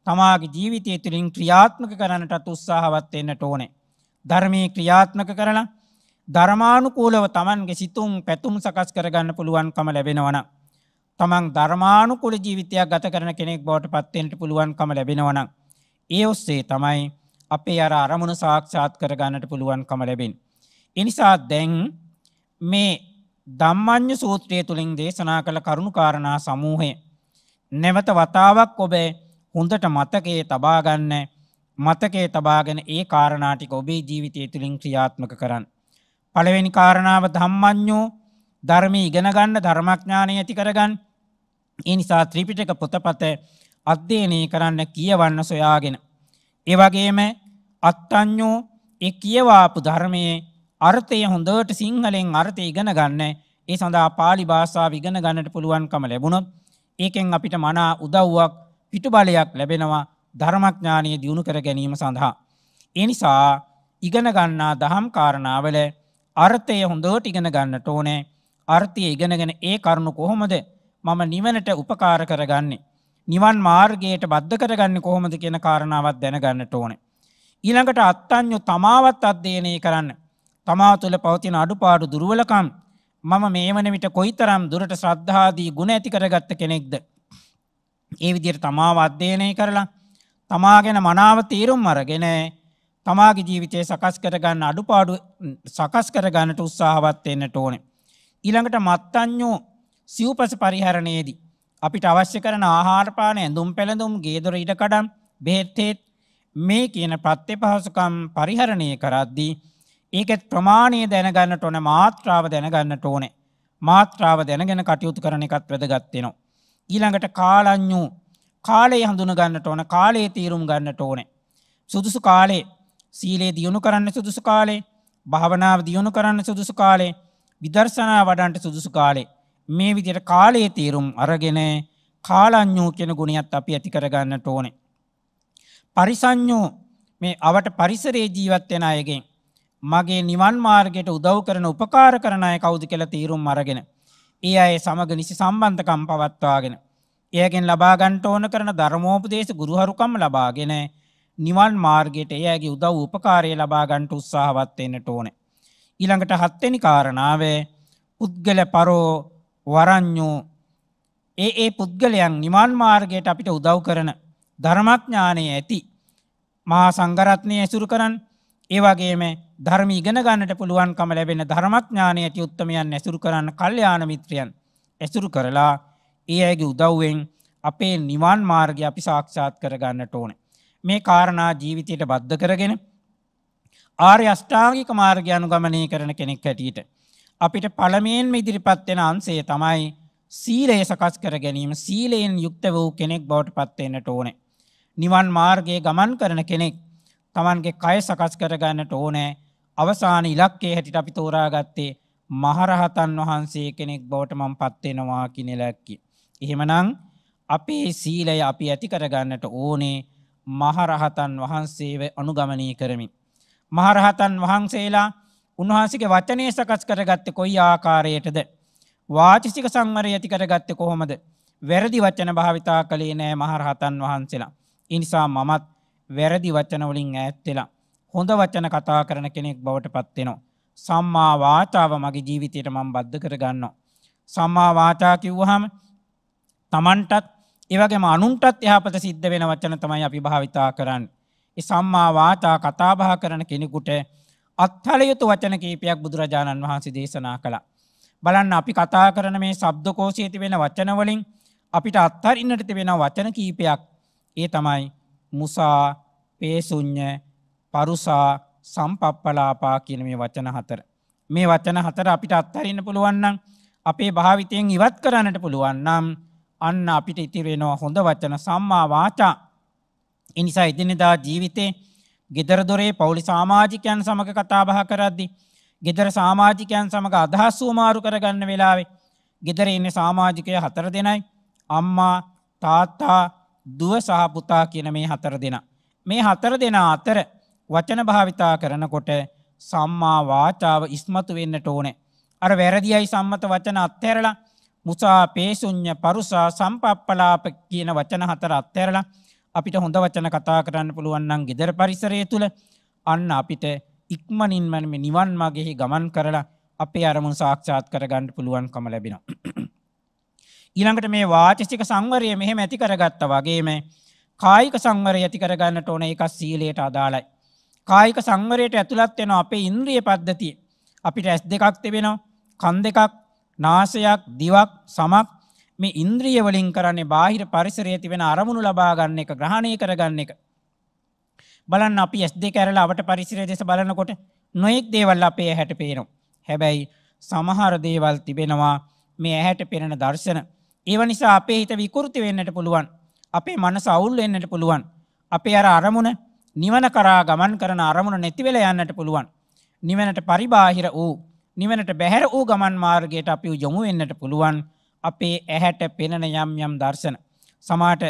තමාගේ ජීවිතය තුළින් ක්‍රියාත්මක කරන්නටත් උත්සාහවත්වෙන්නට ඕනේ. ධර්මය ක්‍රියාත්මක කරලා ධර්මානුකූලව තමන්ගේ සිතුම් පැතුම් සකස් කරගන්න පුළුවන්කම ලැබෙනවන. තමන් ධර්මානුකුල ජීවිතයක් ගත කරන කෙනෙක් බවට පත්තෙන්ට පුළුවන්කම ලැබෙනවන. ඒ ඔස්සේ තමයි අපේ අර අරමුණ සාක්ෂාත් කරගන්නට පුළුවන්කම ලැබෙන්. එනිසා දැන් මේ ධම්මඤ්ඤ සූත්‍රය තුලින් දේශනා කළ කරුණු කාරණා සමූහය නැවත වතාවක් ඔබ හොඳට මතකයේ තබා ගන්න මතකයේ තබාගෙන ඒ කාරණා ටික ඔබේ ජීවිතය තුලින් ක්‍රියාත්මක කරන්න. පළවෙනි කාරණාව ධම්මඤ්ඤෝ ධර්මී ඉගෙන ගන්න ධර්මඥානය ඇති කරගන්න. ඒ නිසා ත්‍රිපිටක පොතපත අධ්‍යයනය කරන්න කියවන්න සොයාගෙන. ඒ වගේම අත්තඤ්ඤෝ ඒ කියවාපු ධර්මයේ අර්ථය හොඳට සිංහලෙන් අර්ථය ඉගෙන ගන්න ඒ සඳහා පාලි භාෂාව ඉගෙන ගන්නට පුළුවන්කම ලැබුණොත් ඒකෙන් අපිට මනා උදව්වක් පිටුබලයක් ලැබෙනවා ධර්මඥානය දියුණු කර ගැනීම සඳහා. ඒ නිසා ඉගෙන ගන්නා දහම් කාරණාවල අර්ථය හොඳට ඉගෙන ගන්නට ඕනේ. අර්ථය ඉගෙනගෙන ඒ කරුණු කොහොමද මම නිවනට උපකාර කරගන්නේ. නිවන් මාර්ගයට බද්ධ කරගන්න කොහොමද කියන කාරණාවත් දැනගන්නට ඕනේ. ඊළඟට අත්තන්්‍යු තමාවත් අධ්‍යයනය කරන්න. තමා තුළ පවතින අඩුපාඩු දුර්වලකම් මම මේ වන විට කොයිතරම් දුරට ශ්‍රද්ධාදී ගුණ ඇති කරගත්ත කෙනෙක්ද. ඒ විදියට තමාව අධ්‍යයනය කරලා තමා ගැන මනාව තීරුම් අරගෙන තමාගේ ජීවිතය සකස් කරගන්න අඩුපාඩු සකස් කරගන්නට උත්සාහවත් වෙන්නට ඕනේ. ඊළඟට මත්ඤ්ඤෝ සිව්පස පරිහරණයේදී අපිට අවශ්‍ය කරන ආහාර පාන ඇඳුම් පැළඳුම් ගේදොර ඉඩකඩම් බෙහෙත් මේ කියන ප්‍රත්‍යපහසුකම් පරිහරණය කරද්දී ඒකෙත් ප්‍රමාණය දැනගන්නට ඕන මාත්‍රාව දැනගන්නට ඕනේ. මාත්‍රාව දැනගෙන කටයුතු කරන එකත් වැදගත්වෙනවා. ඊළඟට කාලඥූ කාලේ හඳුන ගන්නට ඕන කාලයේ තීරුම් ගන්නට ඕනේ. සුදුසු කාලේ සීලේ දියුණු කරන්න සුදුසු කාලේ භාවනාව දියුණු කරන්න සුදුසු කාලේ විදර්ශනා වඩන්ට සුදුසු කාලේ මේ විදියට කාලයේ තීරුම් අරගෙන කාලඥූ කෙන ගුණියත් අපි ඇති කරගන්නට ඕනේ. පරිසඥූ මේ අවට පරිසරේ ජීවත්වෙන අයගෙන් මගේ නිවන් මාර්ගයට උදව් කරන උපකාර කරණය කෞුදු කෙල තීරුම් අරගෙන. ඒ අය සමග නිසි සම්බන්ධකම් පවත්වාගෙන. ඒගෙන් ලබාගන්ට ඕන කරන ධර්මෝපදේශ ගුරුහරුකම් ලබාගෙන නිවන් මාර්ගයට ඒගේ උදව් උපකාරය ලබාගන්ට උත්සාහවත්වෙන්න්නට ඕන. ඉළඟට හත්තෙනි කාරණාවේ පුද්ගල පරෝ වරං්ඥු ඒ ඒ පුද්ගලයන් නිවන් මාර්ගයට අපිට උදව් කරන ධර්මඥානය ඇති. මහා සංගරත්නය ඇසුරු කරන්න ඒවගේම ධර්ම ඉගෙන ගන්නට පුළුවන්කම ලැබෙන ධර්මඥානයට යුත්තමයන් ඇසුරු කරන්න කල්්‍යයාන මිත්‍රයන් ඇසුරු කරලා ඒ අයගේ උදව්වෙන් අපේ නිවාන් මාර්ග අපි සාක්ෂාත් කරගන්නට ඕන. මේ කාරණා ජීවිතයට බද්ධ කරගෙන ආර් අෂ්ඨාගික මාර්ග අනුගමනය කරන කෙනෙක් හැටියට. අපිට පළමයෙන්ම ඉදිරිපත්වෙන අන්සේ තමයි සීලය සකස් කර ගැනීම සීලයෙන් යුක්ත වූ කෙනෙක් බවට පත්වෙන්නට ඕන. නිවන් මාර්ගයේ ගමන් කරන කෙනෙක් තමන්ගේ කය සකස් කරගන්නට ඕනෑ අවසාන ඉලක්කේ හැටිට අපි තෝරාගත්තේ මහරහතන් වහන්සේ කෙනෙක් බවට මම පත්වෙනවා කිනෙලැක්කි. එහෙමනං අපේ සීලය අපි ඇති කරගන්නට ඕනේ මහරහතන් වහන්සේව අනුගමනී කරමින්. මහරහතන් වහන්සේලා උන්වහන්සේගේ වචනය සකස් කරගත්ත කොයි ආකාරයටද. වාචිසික සංවරය ඇති කරගත්ත කොහොමද. වැරදි වචන භාවිතා කළේ නෑ මහරහතන් වහන්සේලා. ඉනිසා මමත් වැරදි වචනවලින් ඇත්තෙලා. හොඳ වචන කතා කරන කෙනෙක් බවට පත්වෙනවා. සම්මා වාචාව මගේ ජීවිතයට මම බද්ධ කර ගන්නවා. සම්මා වාචා කිව්වහම තමන්ටත් ඒවගේම අනුන්ටත් එහපත සිද්ධ වෙන වචන තමයි අපි භාවිතා කරන්න. ඒ සම්මා වාචා කතාබහ කරන කෙනෙකුට අත්හලයුතු වචන කීපයක් බුදුරජාණන් වහන්සේ දේශනා කළ. බලන්න අපි කතා කරන මේ සබ්දකෝෂයේ තිබෙන වචනවලින් අපිට අත්හරින්නට තිබෙන වචන කීපයක් ඒ තමයි මුසා පේසුඥ්ඥ පරුසා සම්පප්පලාපා කියන මේ වචන හතර. මේ වචන හතර අපිට අත්හරන්න පුළුවන්නම් අපේ භාවිතයෙන් ඉවත් කරන්නට පුළුවන්නම් අන්න අපිට ඉතිරෙනවා හොඳ වචන සම්මා වාචා. එනිසා එදිනෙදා ජීවිතේ ගෙදරදොරේ පවුලි සාමාජිකයන් සමඟ කතාබහ කරද්දි. ගෙදර සාමාජිකයන් සමඟ අදහස් වූමාරු කරගන්න වෙලාවේ. ගෙදර එන්න සාමාජිකය හතර දෙනයි. අම්මා තාත්තා දුව සහපුතා කියන මේ හතර දෙෙන. මේ හතර දෙෙන අතර වචන භාවිතා කරනකොට සම්මා වාචාව ඉස්මතු වෙන්නට ඕනේ. අර වැරදියි සම්මත වචන අත්හැරලා මුසා පේසුඤ්ඤ පරුසා සම්පප්පලාප කියන වචන හතර අත්හැරලා අපිට හොඳ වචන කතා කරන්න පුළුවන් නම් gedara පරිසරය තුල අන්න අපිට ඉක්මනින්ම මේ නිවන් මාගෙහි ගමන් කරලා අපේ අරමුණු සාක්ෂාත් කරගන්න පුළුවන්කම ලැබෙනවා. ඊළඟට මේ වාචික සංවරය මෙහෙම ඇති කරගත්තා වගේම කායික සංවරය ඇති කරගන්නට ඕන එකක් සීලයට අදාළයි. කායික සංවරයට ඇතුළත් වෙන අපේ ඉන්ද්‍රිය පද්ධතිය. අපිට ඇස් දෙකක් තිබෙනවා කන් දෙකක් නාසයක් දිවක් සමක් මේ ඉන්ද්‍රිය වලින් කරන්නේ බාහිර පරිසරයේ තිබෙන අරමුණු ලබා ගන්න එක ග්‍රහණය කරගන්න එක. බලන්න අපි ඇස් දෙක ඇරලා අපට පරිසරය දෙස බලනකොට නොයෙක් දේවල් අපේ ඇහැට පේනවා. හැබැයි සමහර දේවල් තිබෙනවා මේ ඇහැට පෙනෙන දර්ශන. ඒව නිසා අපේ හිත විකෘති වෙන්නට පුළුවන්. අපේ මනස අවුල් වෙන්නට පුළුවන්. අපේ අර අරමුණ නිවන කරා ගමන් කරන අරමුණ නැතිවෙල යන්නට පුළුවන්. නිවනට පරිබාහිර වූ නිවනට බැහැර වූ ගමන් මාර්ගයට අපි යොමු වෙන්නට පුළුවන් අපේ ඇහැට පෙනෙන යම් යම් දර්ශන. සමාට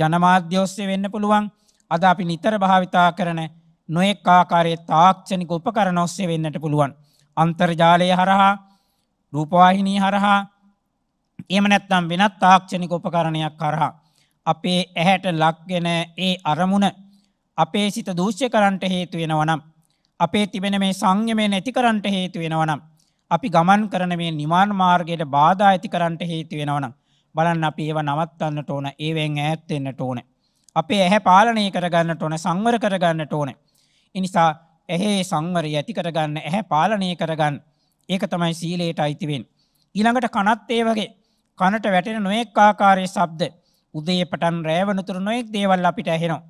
ජනමාධ්‍යෝස්සේ වෙන්න පුළුවන් අද අපි නිතර භාවිතා කරන නොයෙක් ආකාරයේ තාක්ෂණික උපකරණ ඔස්සේ වෙන්නට පුළුවන්. අන්තර්ජාලය හරහා රූපවාහිනී හරහා එම නැත්නම් වෙනත් තාක්ෂණික උපකරණයක් කරහා අපේ ඇහැට ලක්ගෙන ඒ අරමුණ අපේ සිත දූෂ්‍ය කරන්නට හේතු වෙනවනම් අපේ තිබෙන මේ සංයමය නැති කරන්නට හේතු වෙනවනම් අපි ගමන් කරන මේ නිවන් මාර්ගයට බාධා ඇති කරන්නට හේතු වෙනවනම් බලන්න අපි ඒව නවත්තන්නට ඕන ඒවෙන් ඈත් වෙන්නට ඕන අපේ ඇහැ පාලනය කරගන්නට ඕන සංවර කරගන්නට ඕන ඒ නිසා ඇහි සංවරය ඇති කරගන්න ඇහැ පාලනය කරගන්න ඒක තමයි සීලයට අයිති වෙන්නේ ඊළඟට කනත් ඒ වගේ කනට වැටෙන නොඑක ආකාරයේ ශබ්ද උදේ පටන් රැ වෙනතුරු නොඑක් දේවල් අපිට ඇහෙනවා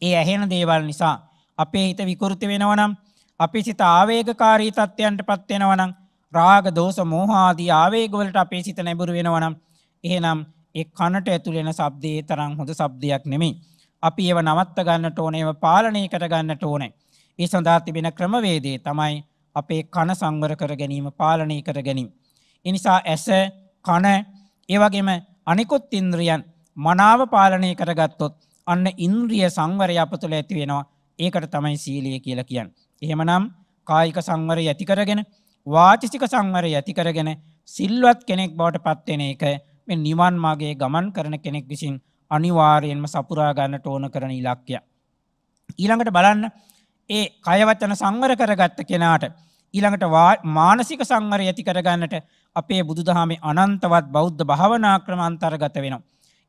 ඒ ඇහෙන දේවල් නිසා අපේ හිත විකෘති වෙනවනම් අපි සිත ආවේගකාරී තත්ත්වයන්ට පත් වෙනවනම් රාග දෝෂ මෝහ ආදී ආවේග වලට අපේ සිත නැඹුරු වෙනවනම් එහෙනම් ඒ කනට ඇතුල් වෙන ශබ්දයේ තරම් හොඳ ශබ්දයක් නෙමෙයි. අපි ඒව නවත්ත ගන්නට ඕනේ, ඒව පාලනය කර ගන්නට ඕනේ. ඒ සඳහා තිබෙන ක්‍රමවේදය තමයි අපේ කන සංවර කර ගැනීම, පාලනය කර ගැනීම. ඒ නිසා ඇස, කන, ඒ වගේම අනිකුත් ඉන්ද්‍රියන් මනාව පාලනය කරගත්තොත් අන්න ඉන්ද්‍රිය සංවරය අප තුළ ඇති වෙනවා ඒකට තමයි සීලිය කියලා කියන්. එහෙමනම් කායික සංවරය ඇතිකරගෙන වාචිසික සංවරය ඇතිකරගෙන සිල්වත් කෙනෙක් බවට පත්වෙන එක මෙ නිවන් මාගේ ගමන් කරන කෙනෙක් විසින් අනිවාරයෙන්ම සපුරාගන්නට ඕන කරන ඉලක්කය. ඊළඟට බලන්න ඒ කයවත්තන සංවර කරගත්ත කෙනාට ඊළඟට මානසික සංවරය ඇති කරගන්නට අපේ බුදුදහමේ අනන්තවත් බෞද්ධ භාවනා ක්‍රම අන්තර්ගත වෙනවා.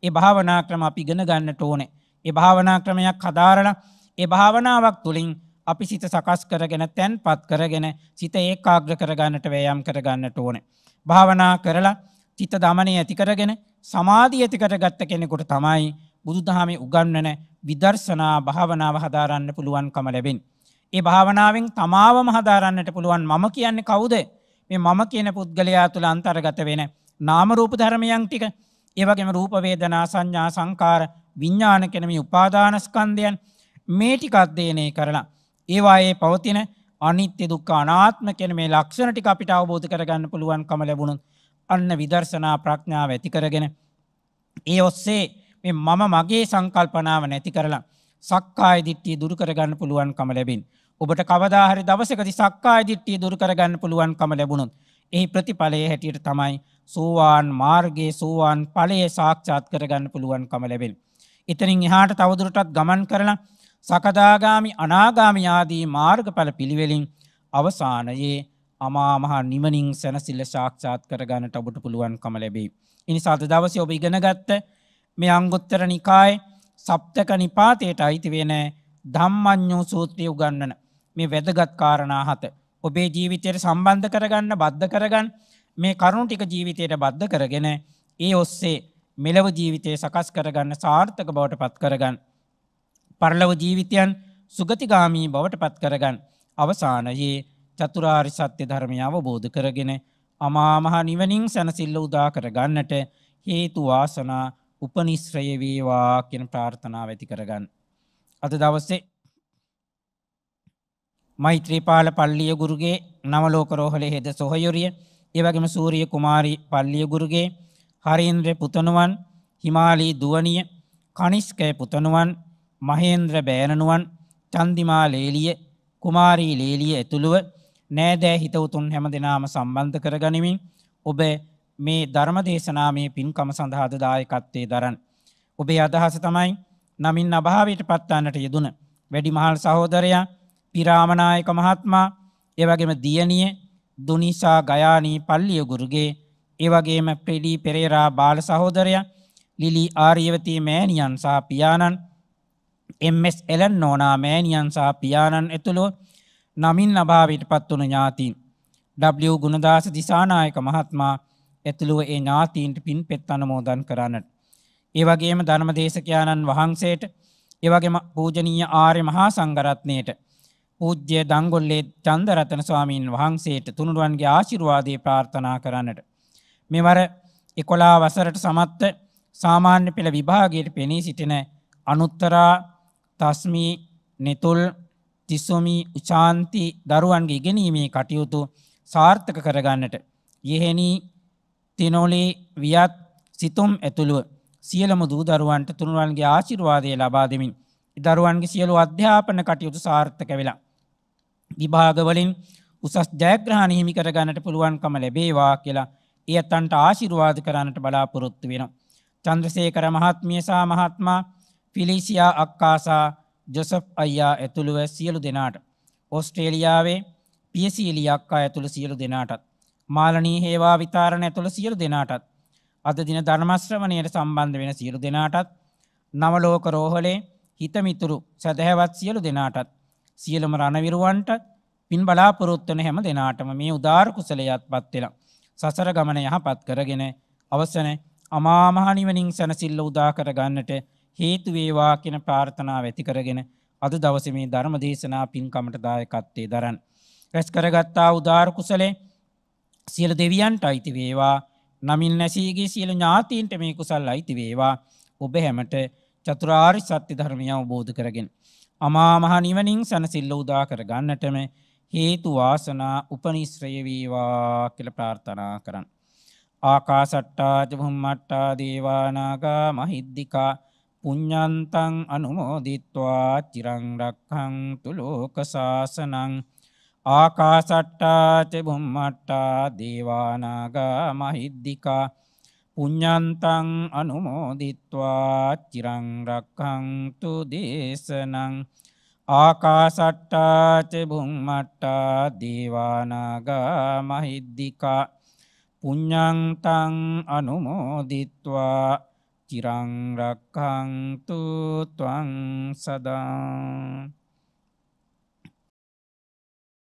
ඒ භාවනා ක්‍රම අපි ඉගෙන ගන්නට ඕනේ. ඒ භාවනා ක්‍රමයක් හදාරලා ඒ භාවනාවක් තුළින් අපි සිත සකස් කරගෙන තැන් පත් කරගෙන සිත ඒ කාග්‍ර කරගන්නට වෑයම් කරගන්නට ඕන. භාවනා කරලා චිත දමනය ඇතිකරගෙන සමාධී ඇතිකට ගත්ත කෙනෙකුට තමයි බුදුදහමේ උගන්නන විදර්ශනා භාවනාව හදාරන්න පුළුවන්කම ලැබෙන්. ඒ භාවනාවෙන් තමාවම හදාරන්නට පුළුවන් මම කියන්නේ කවුද මේ මම කියන පුද්ගලයා තුළ අන්තර්ගත වෙන නාමරූප ධර්මයන් ටික ඒවගේම රූපවේදනා සංඥා සංකාර විඤ්ඥාන කැනම උපාදානස්කන්දයන් මේටිකත්දේනය කරලා. ඒවායේ පවතින අනිත්‍ය දුක්ක අනාත්ම කෙන මේ ලක්ෂණටි අපිට අවබෝධ කරගන්න පුළුවන් කම ලැබුණුන් අන්න විදර්ශනා ප්‍රඥාව ඇති කරගෙන. ඒ ඔස්සේ මේ මම මගේ සංකල්පනාව නැති කරලා සක්කාය දිට්ටිය දුරකරගන්න පුළුවන් කම ලැබින්. ඔබට කවදාහරි දවසකති සක්කාය දිට්ටිය දුරකරගන්න පුළුවන් කම ලැබුණුන්. ඒ ප්‍රතිඵලයේ හැටියට තමයි සෝවාන් මාර්ගයේ සෝවාන් පලයේ සාක්ෂාත් කරගන්න පුළුවන් කම ලැබෙන්. එතනින් එහාට තවදුරටත් ගමන් කරලා සකදාගාමි අනාගාමි ආදී මාර්ගඵල පිළිවෙලින් අවසානයේ අමාමහා නිමනින් සැනසිල්ල ශාක්ෂාත් කරගන්නට ඔබට පුළුවන්කම ලැබේ. ඉනිසාත දවසය ඔබ ඉගෙනගත්ත මේ අංගොත්තර නිකායි සප්තක නිපාතයට අයිති වෙන ධම්මං්ඥෝ සූත්‍රය උගන්නන මේ වැදගත් කාරණා හත. ඔබේ ජීවිතයට සම්බන්ධ කරගන්න බද්ධ කරගන්න මේ කරුණු ටික ජීවිතයට බද්ධ කරගෙන ඒ ඔස්සේ මෙලව ජීවිතය සකස් කරගන්න සාර්ථක බවට පත් කරගන්න. පරලව ජීවිතයන් සුගතිගාමී බවට පත් කරගන්න. අවසානයේ චතුරාරි සත්‍ය ධර්මය අවබෝධ කරගෙන අමාමහා නිවනින් සැනසිල්ල උදා කරගන්නට හේතුවාසනා උපනිශ්‍රයවේවා කියෙන ප්‍රාර්ථනා ඇති කරගන්න. අද දවස්සේ මෛත්‍රීපාල පල්ලිය ගුරුගේ නවලෝකරෝහල හෙද සොහයුරිය ඒවගේම සූරිය කුමාරි පල්ලිය ගුරුගේ හරීන්ද්‍ර පුතනුවන් හිමාලී දුවනිය කනිස්කය පුතනුවන් මහේන්ද්‍ර බෑණනුවන් චන්දිමා ලේලිය කුමාරී ලේලිය ඇතුළුව නෑදෑ හිතවතුන් හැම දෙනාම සම්බන්ධ කරගනිමින් ඔබ මේ ධර්ම දේශනාමය පින්කම සඳහාද දායකත්තේ දරන්. ඔබේ අදහස තමයි නමින් අභාවිට පත්වන්නට යෙදුන. වැඩිමහල් සහෝදරයා පිරාමනායක මහත්මා එවගේම දියනිය දුනිසා ගයානී පල්ලිය ගුරුගේ ඒවගේම ප්‍රෙඩී පෙරේරා බාල සහෝදරයන් ලිලි ආරියවතී මෑනියන් සහ පියාණන් එම්ස් එලන් නෝනා මෑනියන් සහ පියාණන් ඇතුළු නමින් ලබාවිට පත්වන ඥාතින්. W ගුණදාස දිසානායක මහත්මා ඇතුළුව ඒ ඥාතීන්ට පින් පෙත් අනමෝදන් කරන්නට. ඒවගේම ධර්මදේශකයාණන් වහන්සේට ඒවගේම පූජනීය ආර්ය මහා සංගරත්නයට පූජ්‍ය දංගොල්ලේ චන්දරතන ස්වාමීන් වහන්සේට තුනුරුවන්ගේ ආශිර්වාදය ප්‍රාර්ථනා කරන්නට. මෙවර එකොලා වසරට සමත්ත සාමාන්‍ය පෙළ විභාගයට පෙනී සිටින අනුත්තරා තස්මී නෙතුල් තිස්සොමී උචාන්ති දරුවන්ගේ ඉගෙනීමේ කටයුතු සාර්ථක කරගන්නට. යෙහෙනී තිනොලේ වියත් සිතුම් ඇතුළුව සියලම දූදරුවන්ට තුනුවන්ගේ ආශිරවාදය ලබා දෙමින්. දරුවන්ගේ සියලු අධ්‍යාපන කටයුතු සාර්ථක වෙලා. විභාගවලින් උසස් ජයග්‍රහණ හිමිකරගන්නට පුළුවන්කම ලැබේවා කියලා ඒත්තන්ට ආශිරවාද කරන්නට බලාපොරොත්තු වෙන. චන්ද්‍රසේකර මහත්මියසා මහත්මා ෆිලිසියා අක්කාසා ජොසප් අයියා ඇතුළුව සියලු දෙනාට. ඔස්ට්‍රේලියාවේ පියසීලියක්කා ඇතුළ සියලු දෙනාටත්. මාලනී හේවා විතාරණ ඇතුළ සියලු දෙනාටත්. අද දින ධර්මශ්‍රවණයට සම්බන්ධ වෙන සියලු දෙනාටත් නවලෝක රෝහලේ හිතමිතුරු සැදැහැවත් සියලු දෙනාටත් සියලම රණවිරුවන්ට පින් බලාපොරොත්වන හැම දෙනාටම මේ උදාර කුසලයත් පත්වෙලා. සසර ගමන යහපත් කරගෙන අවසන අමාමහනිවනින් සැනසිල්ල උදා කරගන්නට හේතුවේවා කියෙන පාර්ථනා ඇති කරගෙන අද දවසමේ ධර්ම දේශනා පින්කමට දායකත්තේ දරන්. රැස් කරගත්තා උදාරකුසලේ සියල දෙවියන්ට අයිතිවේවා නමින් නැසීගේ සියලු ඥාතීන්ට මේ කුසල් අයිතිවේවා ඔබ හැමට චතුරාරි සත්‍ය ධර්මය අවබෝධ කරගෙන. අමාමහනිවනින් සැනසිල්ල උදා කරගන්නටම හේතු වාසනා උපනිශ්‍රය වේවා කියලා ප්‍රාර්ථනා කරන්න. ආකාසට්ටා චුම්මට්ටා දේවානාගා මහිද්దికා පුඤ්ඤන්තං අනුමෝදිත්වා චිරං රක්ඛන්තු ලෝක සාසනං ආකාසට්ටා චුම්මට්ටා දේවානාගා මහිද්దికා පුඤ්ඤන්තං අනුමෝදිත්වා චිරං රක්ඛන්තු දේශනං ආකාසට්ටාච බුම්මට්ටා දීවානාගා මහිද්දිකා පුඤ්ඤන්තං අනුමෝදිත්වා චිරං රක්ඛන්තු ත්වං සදා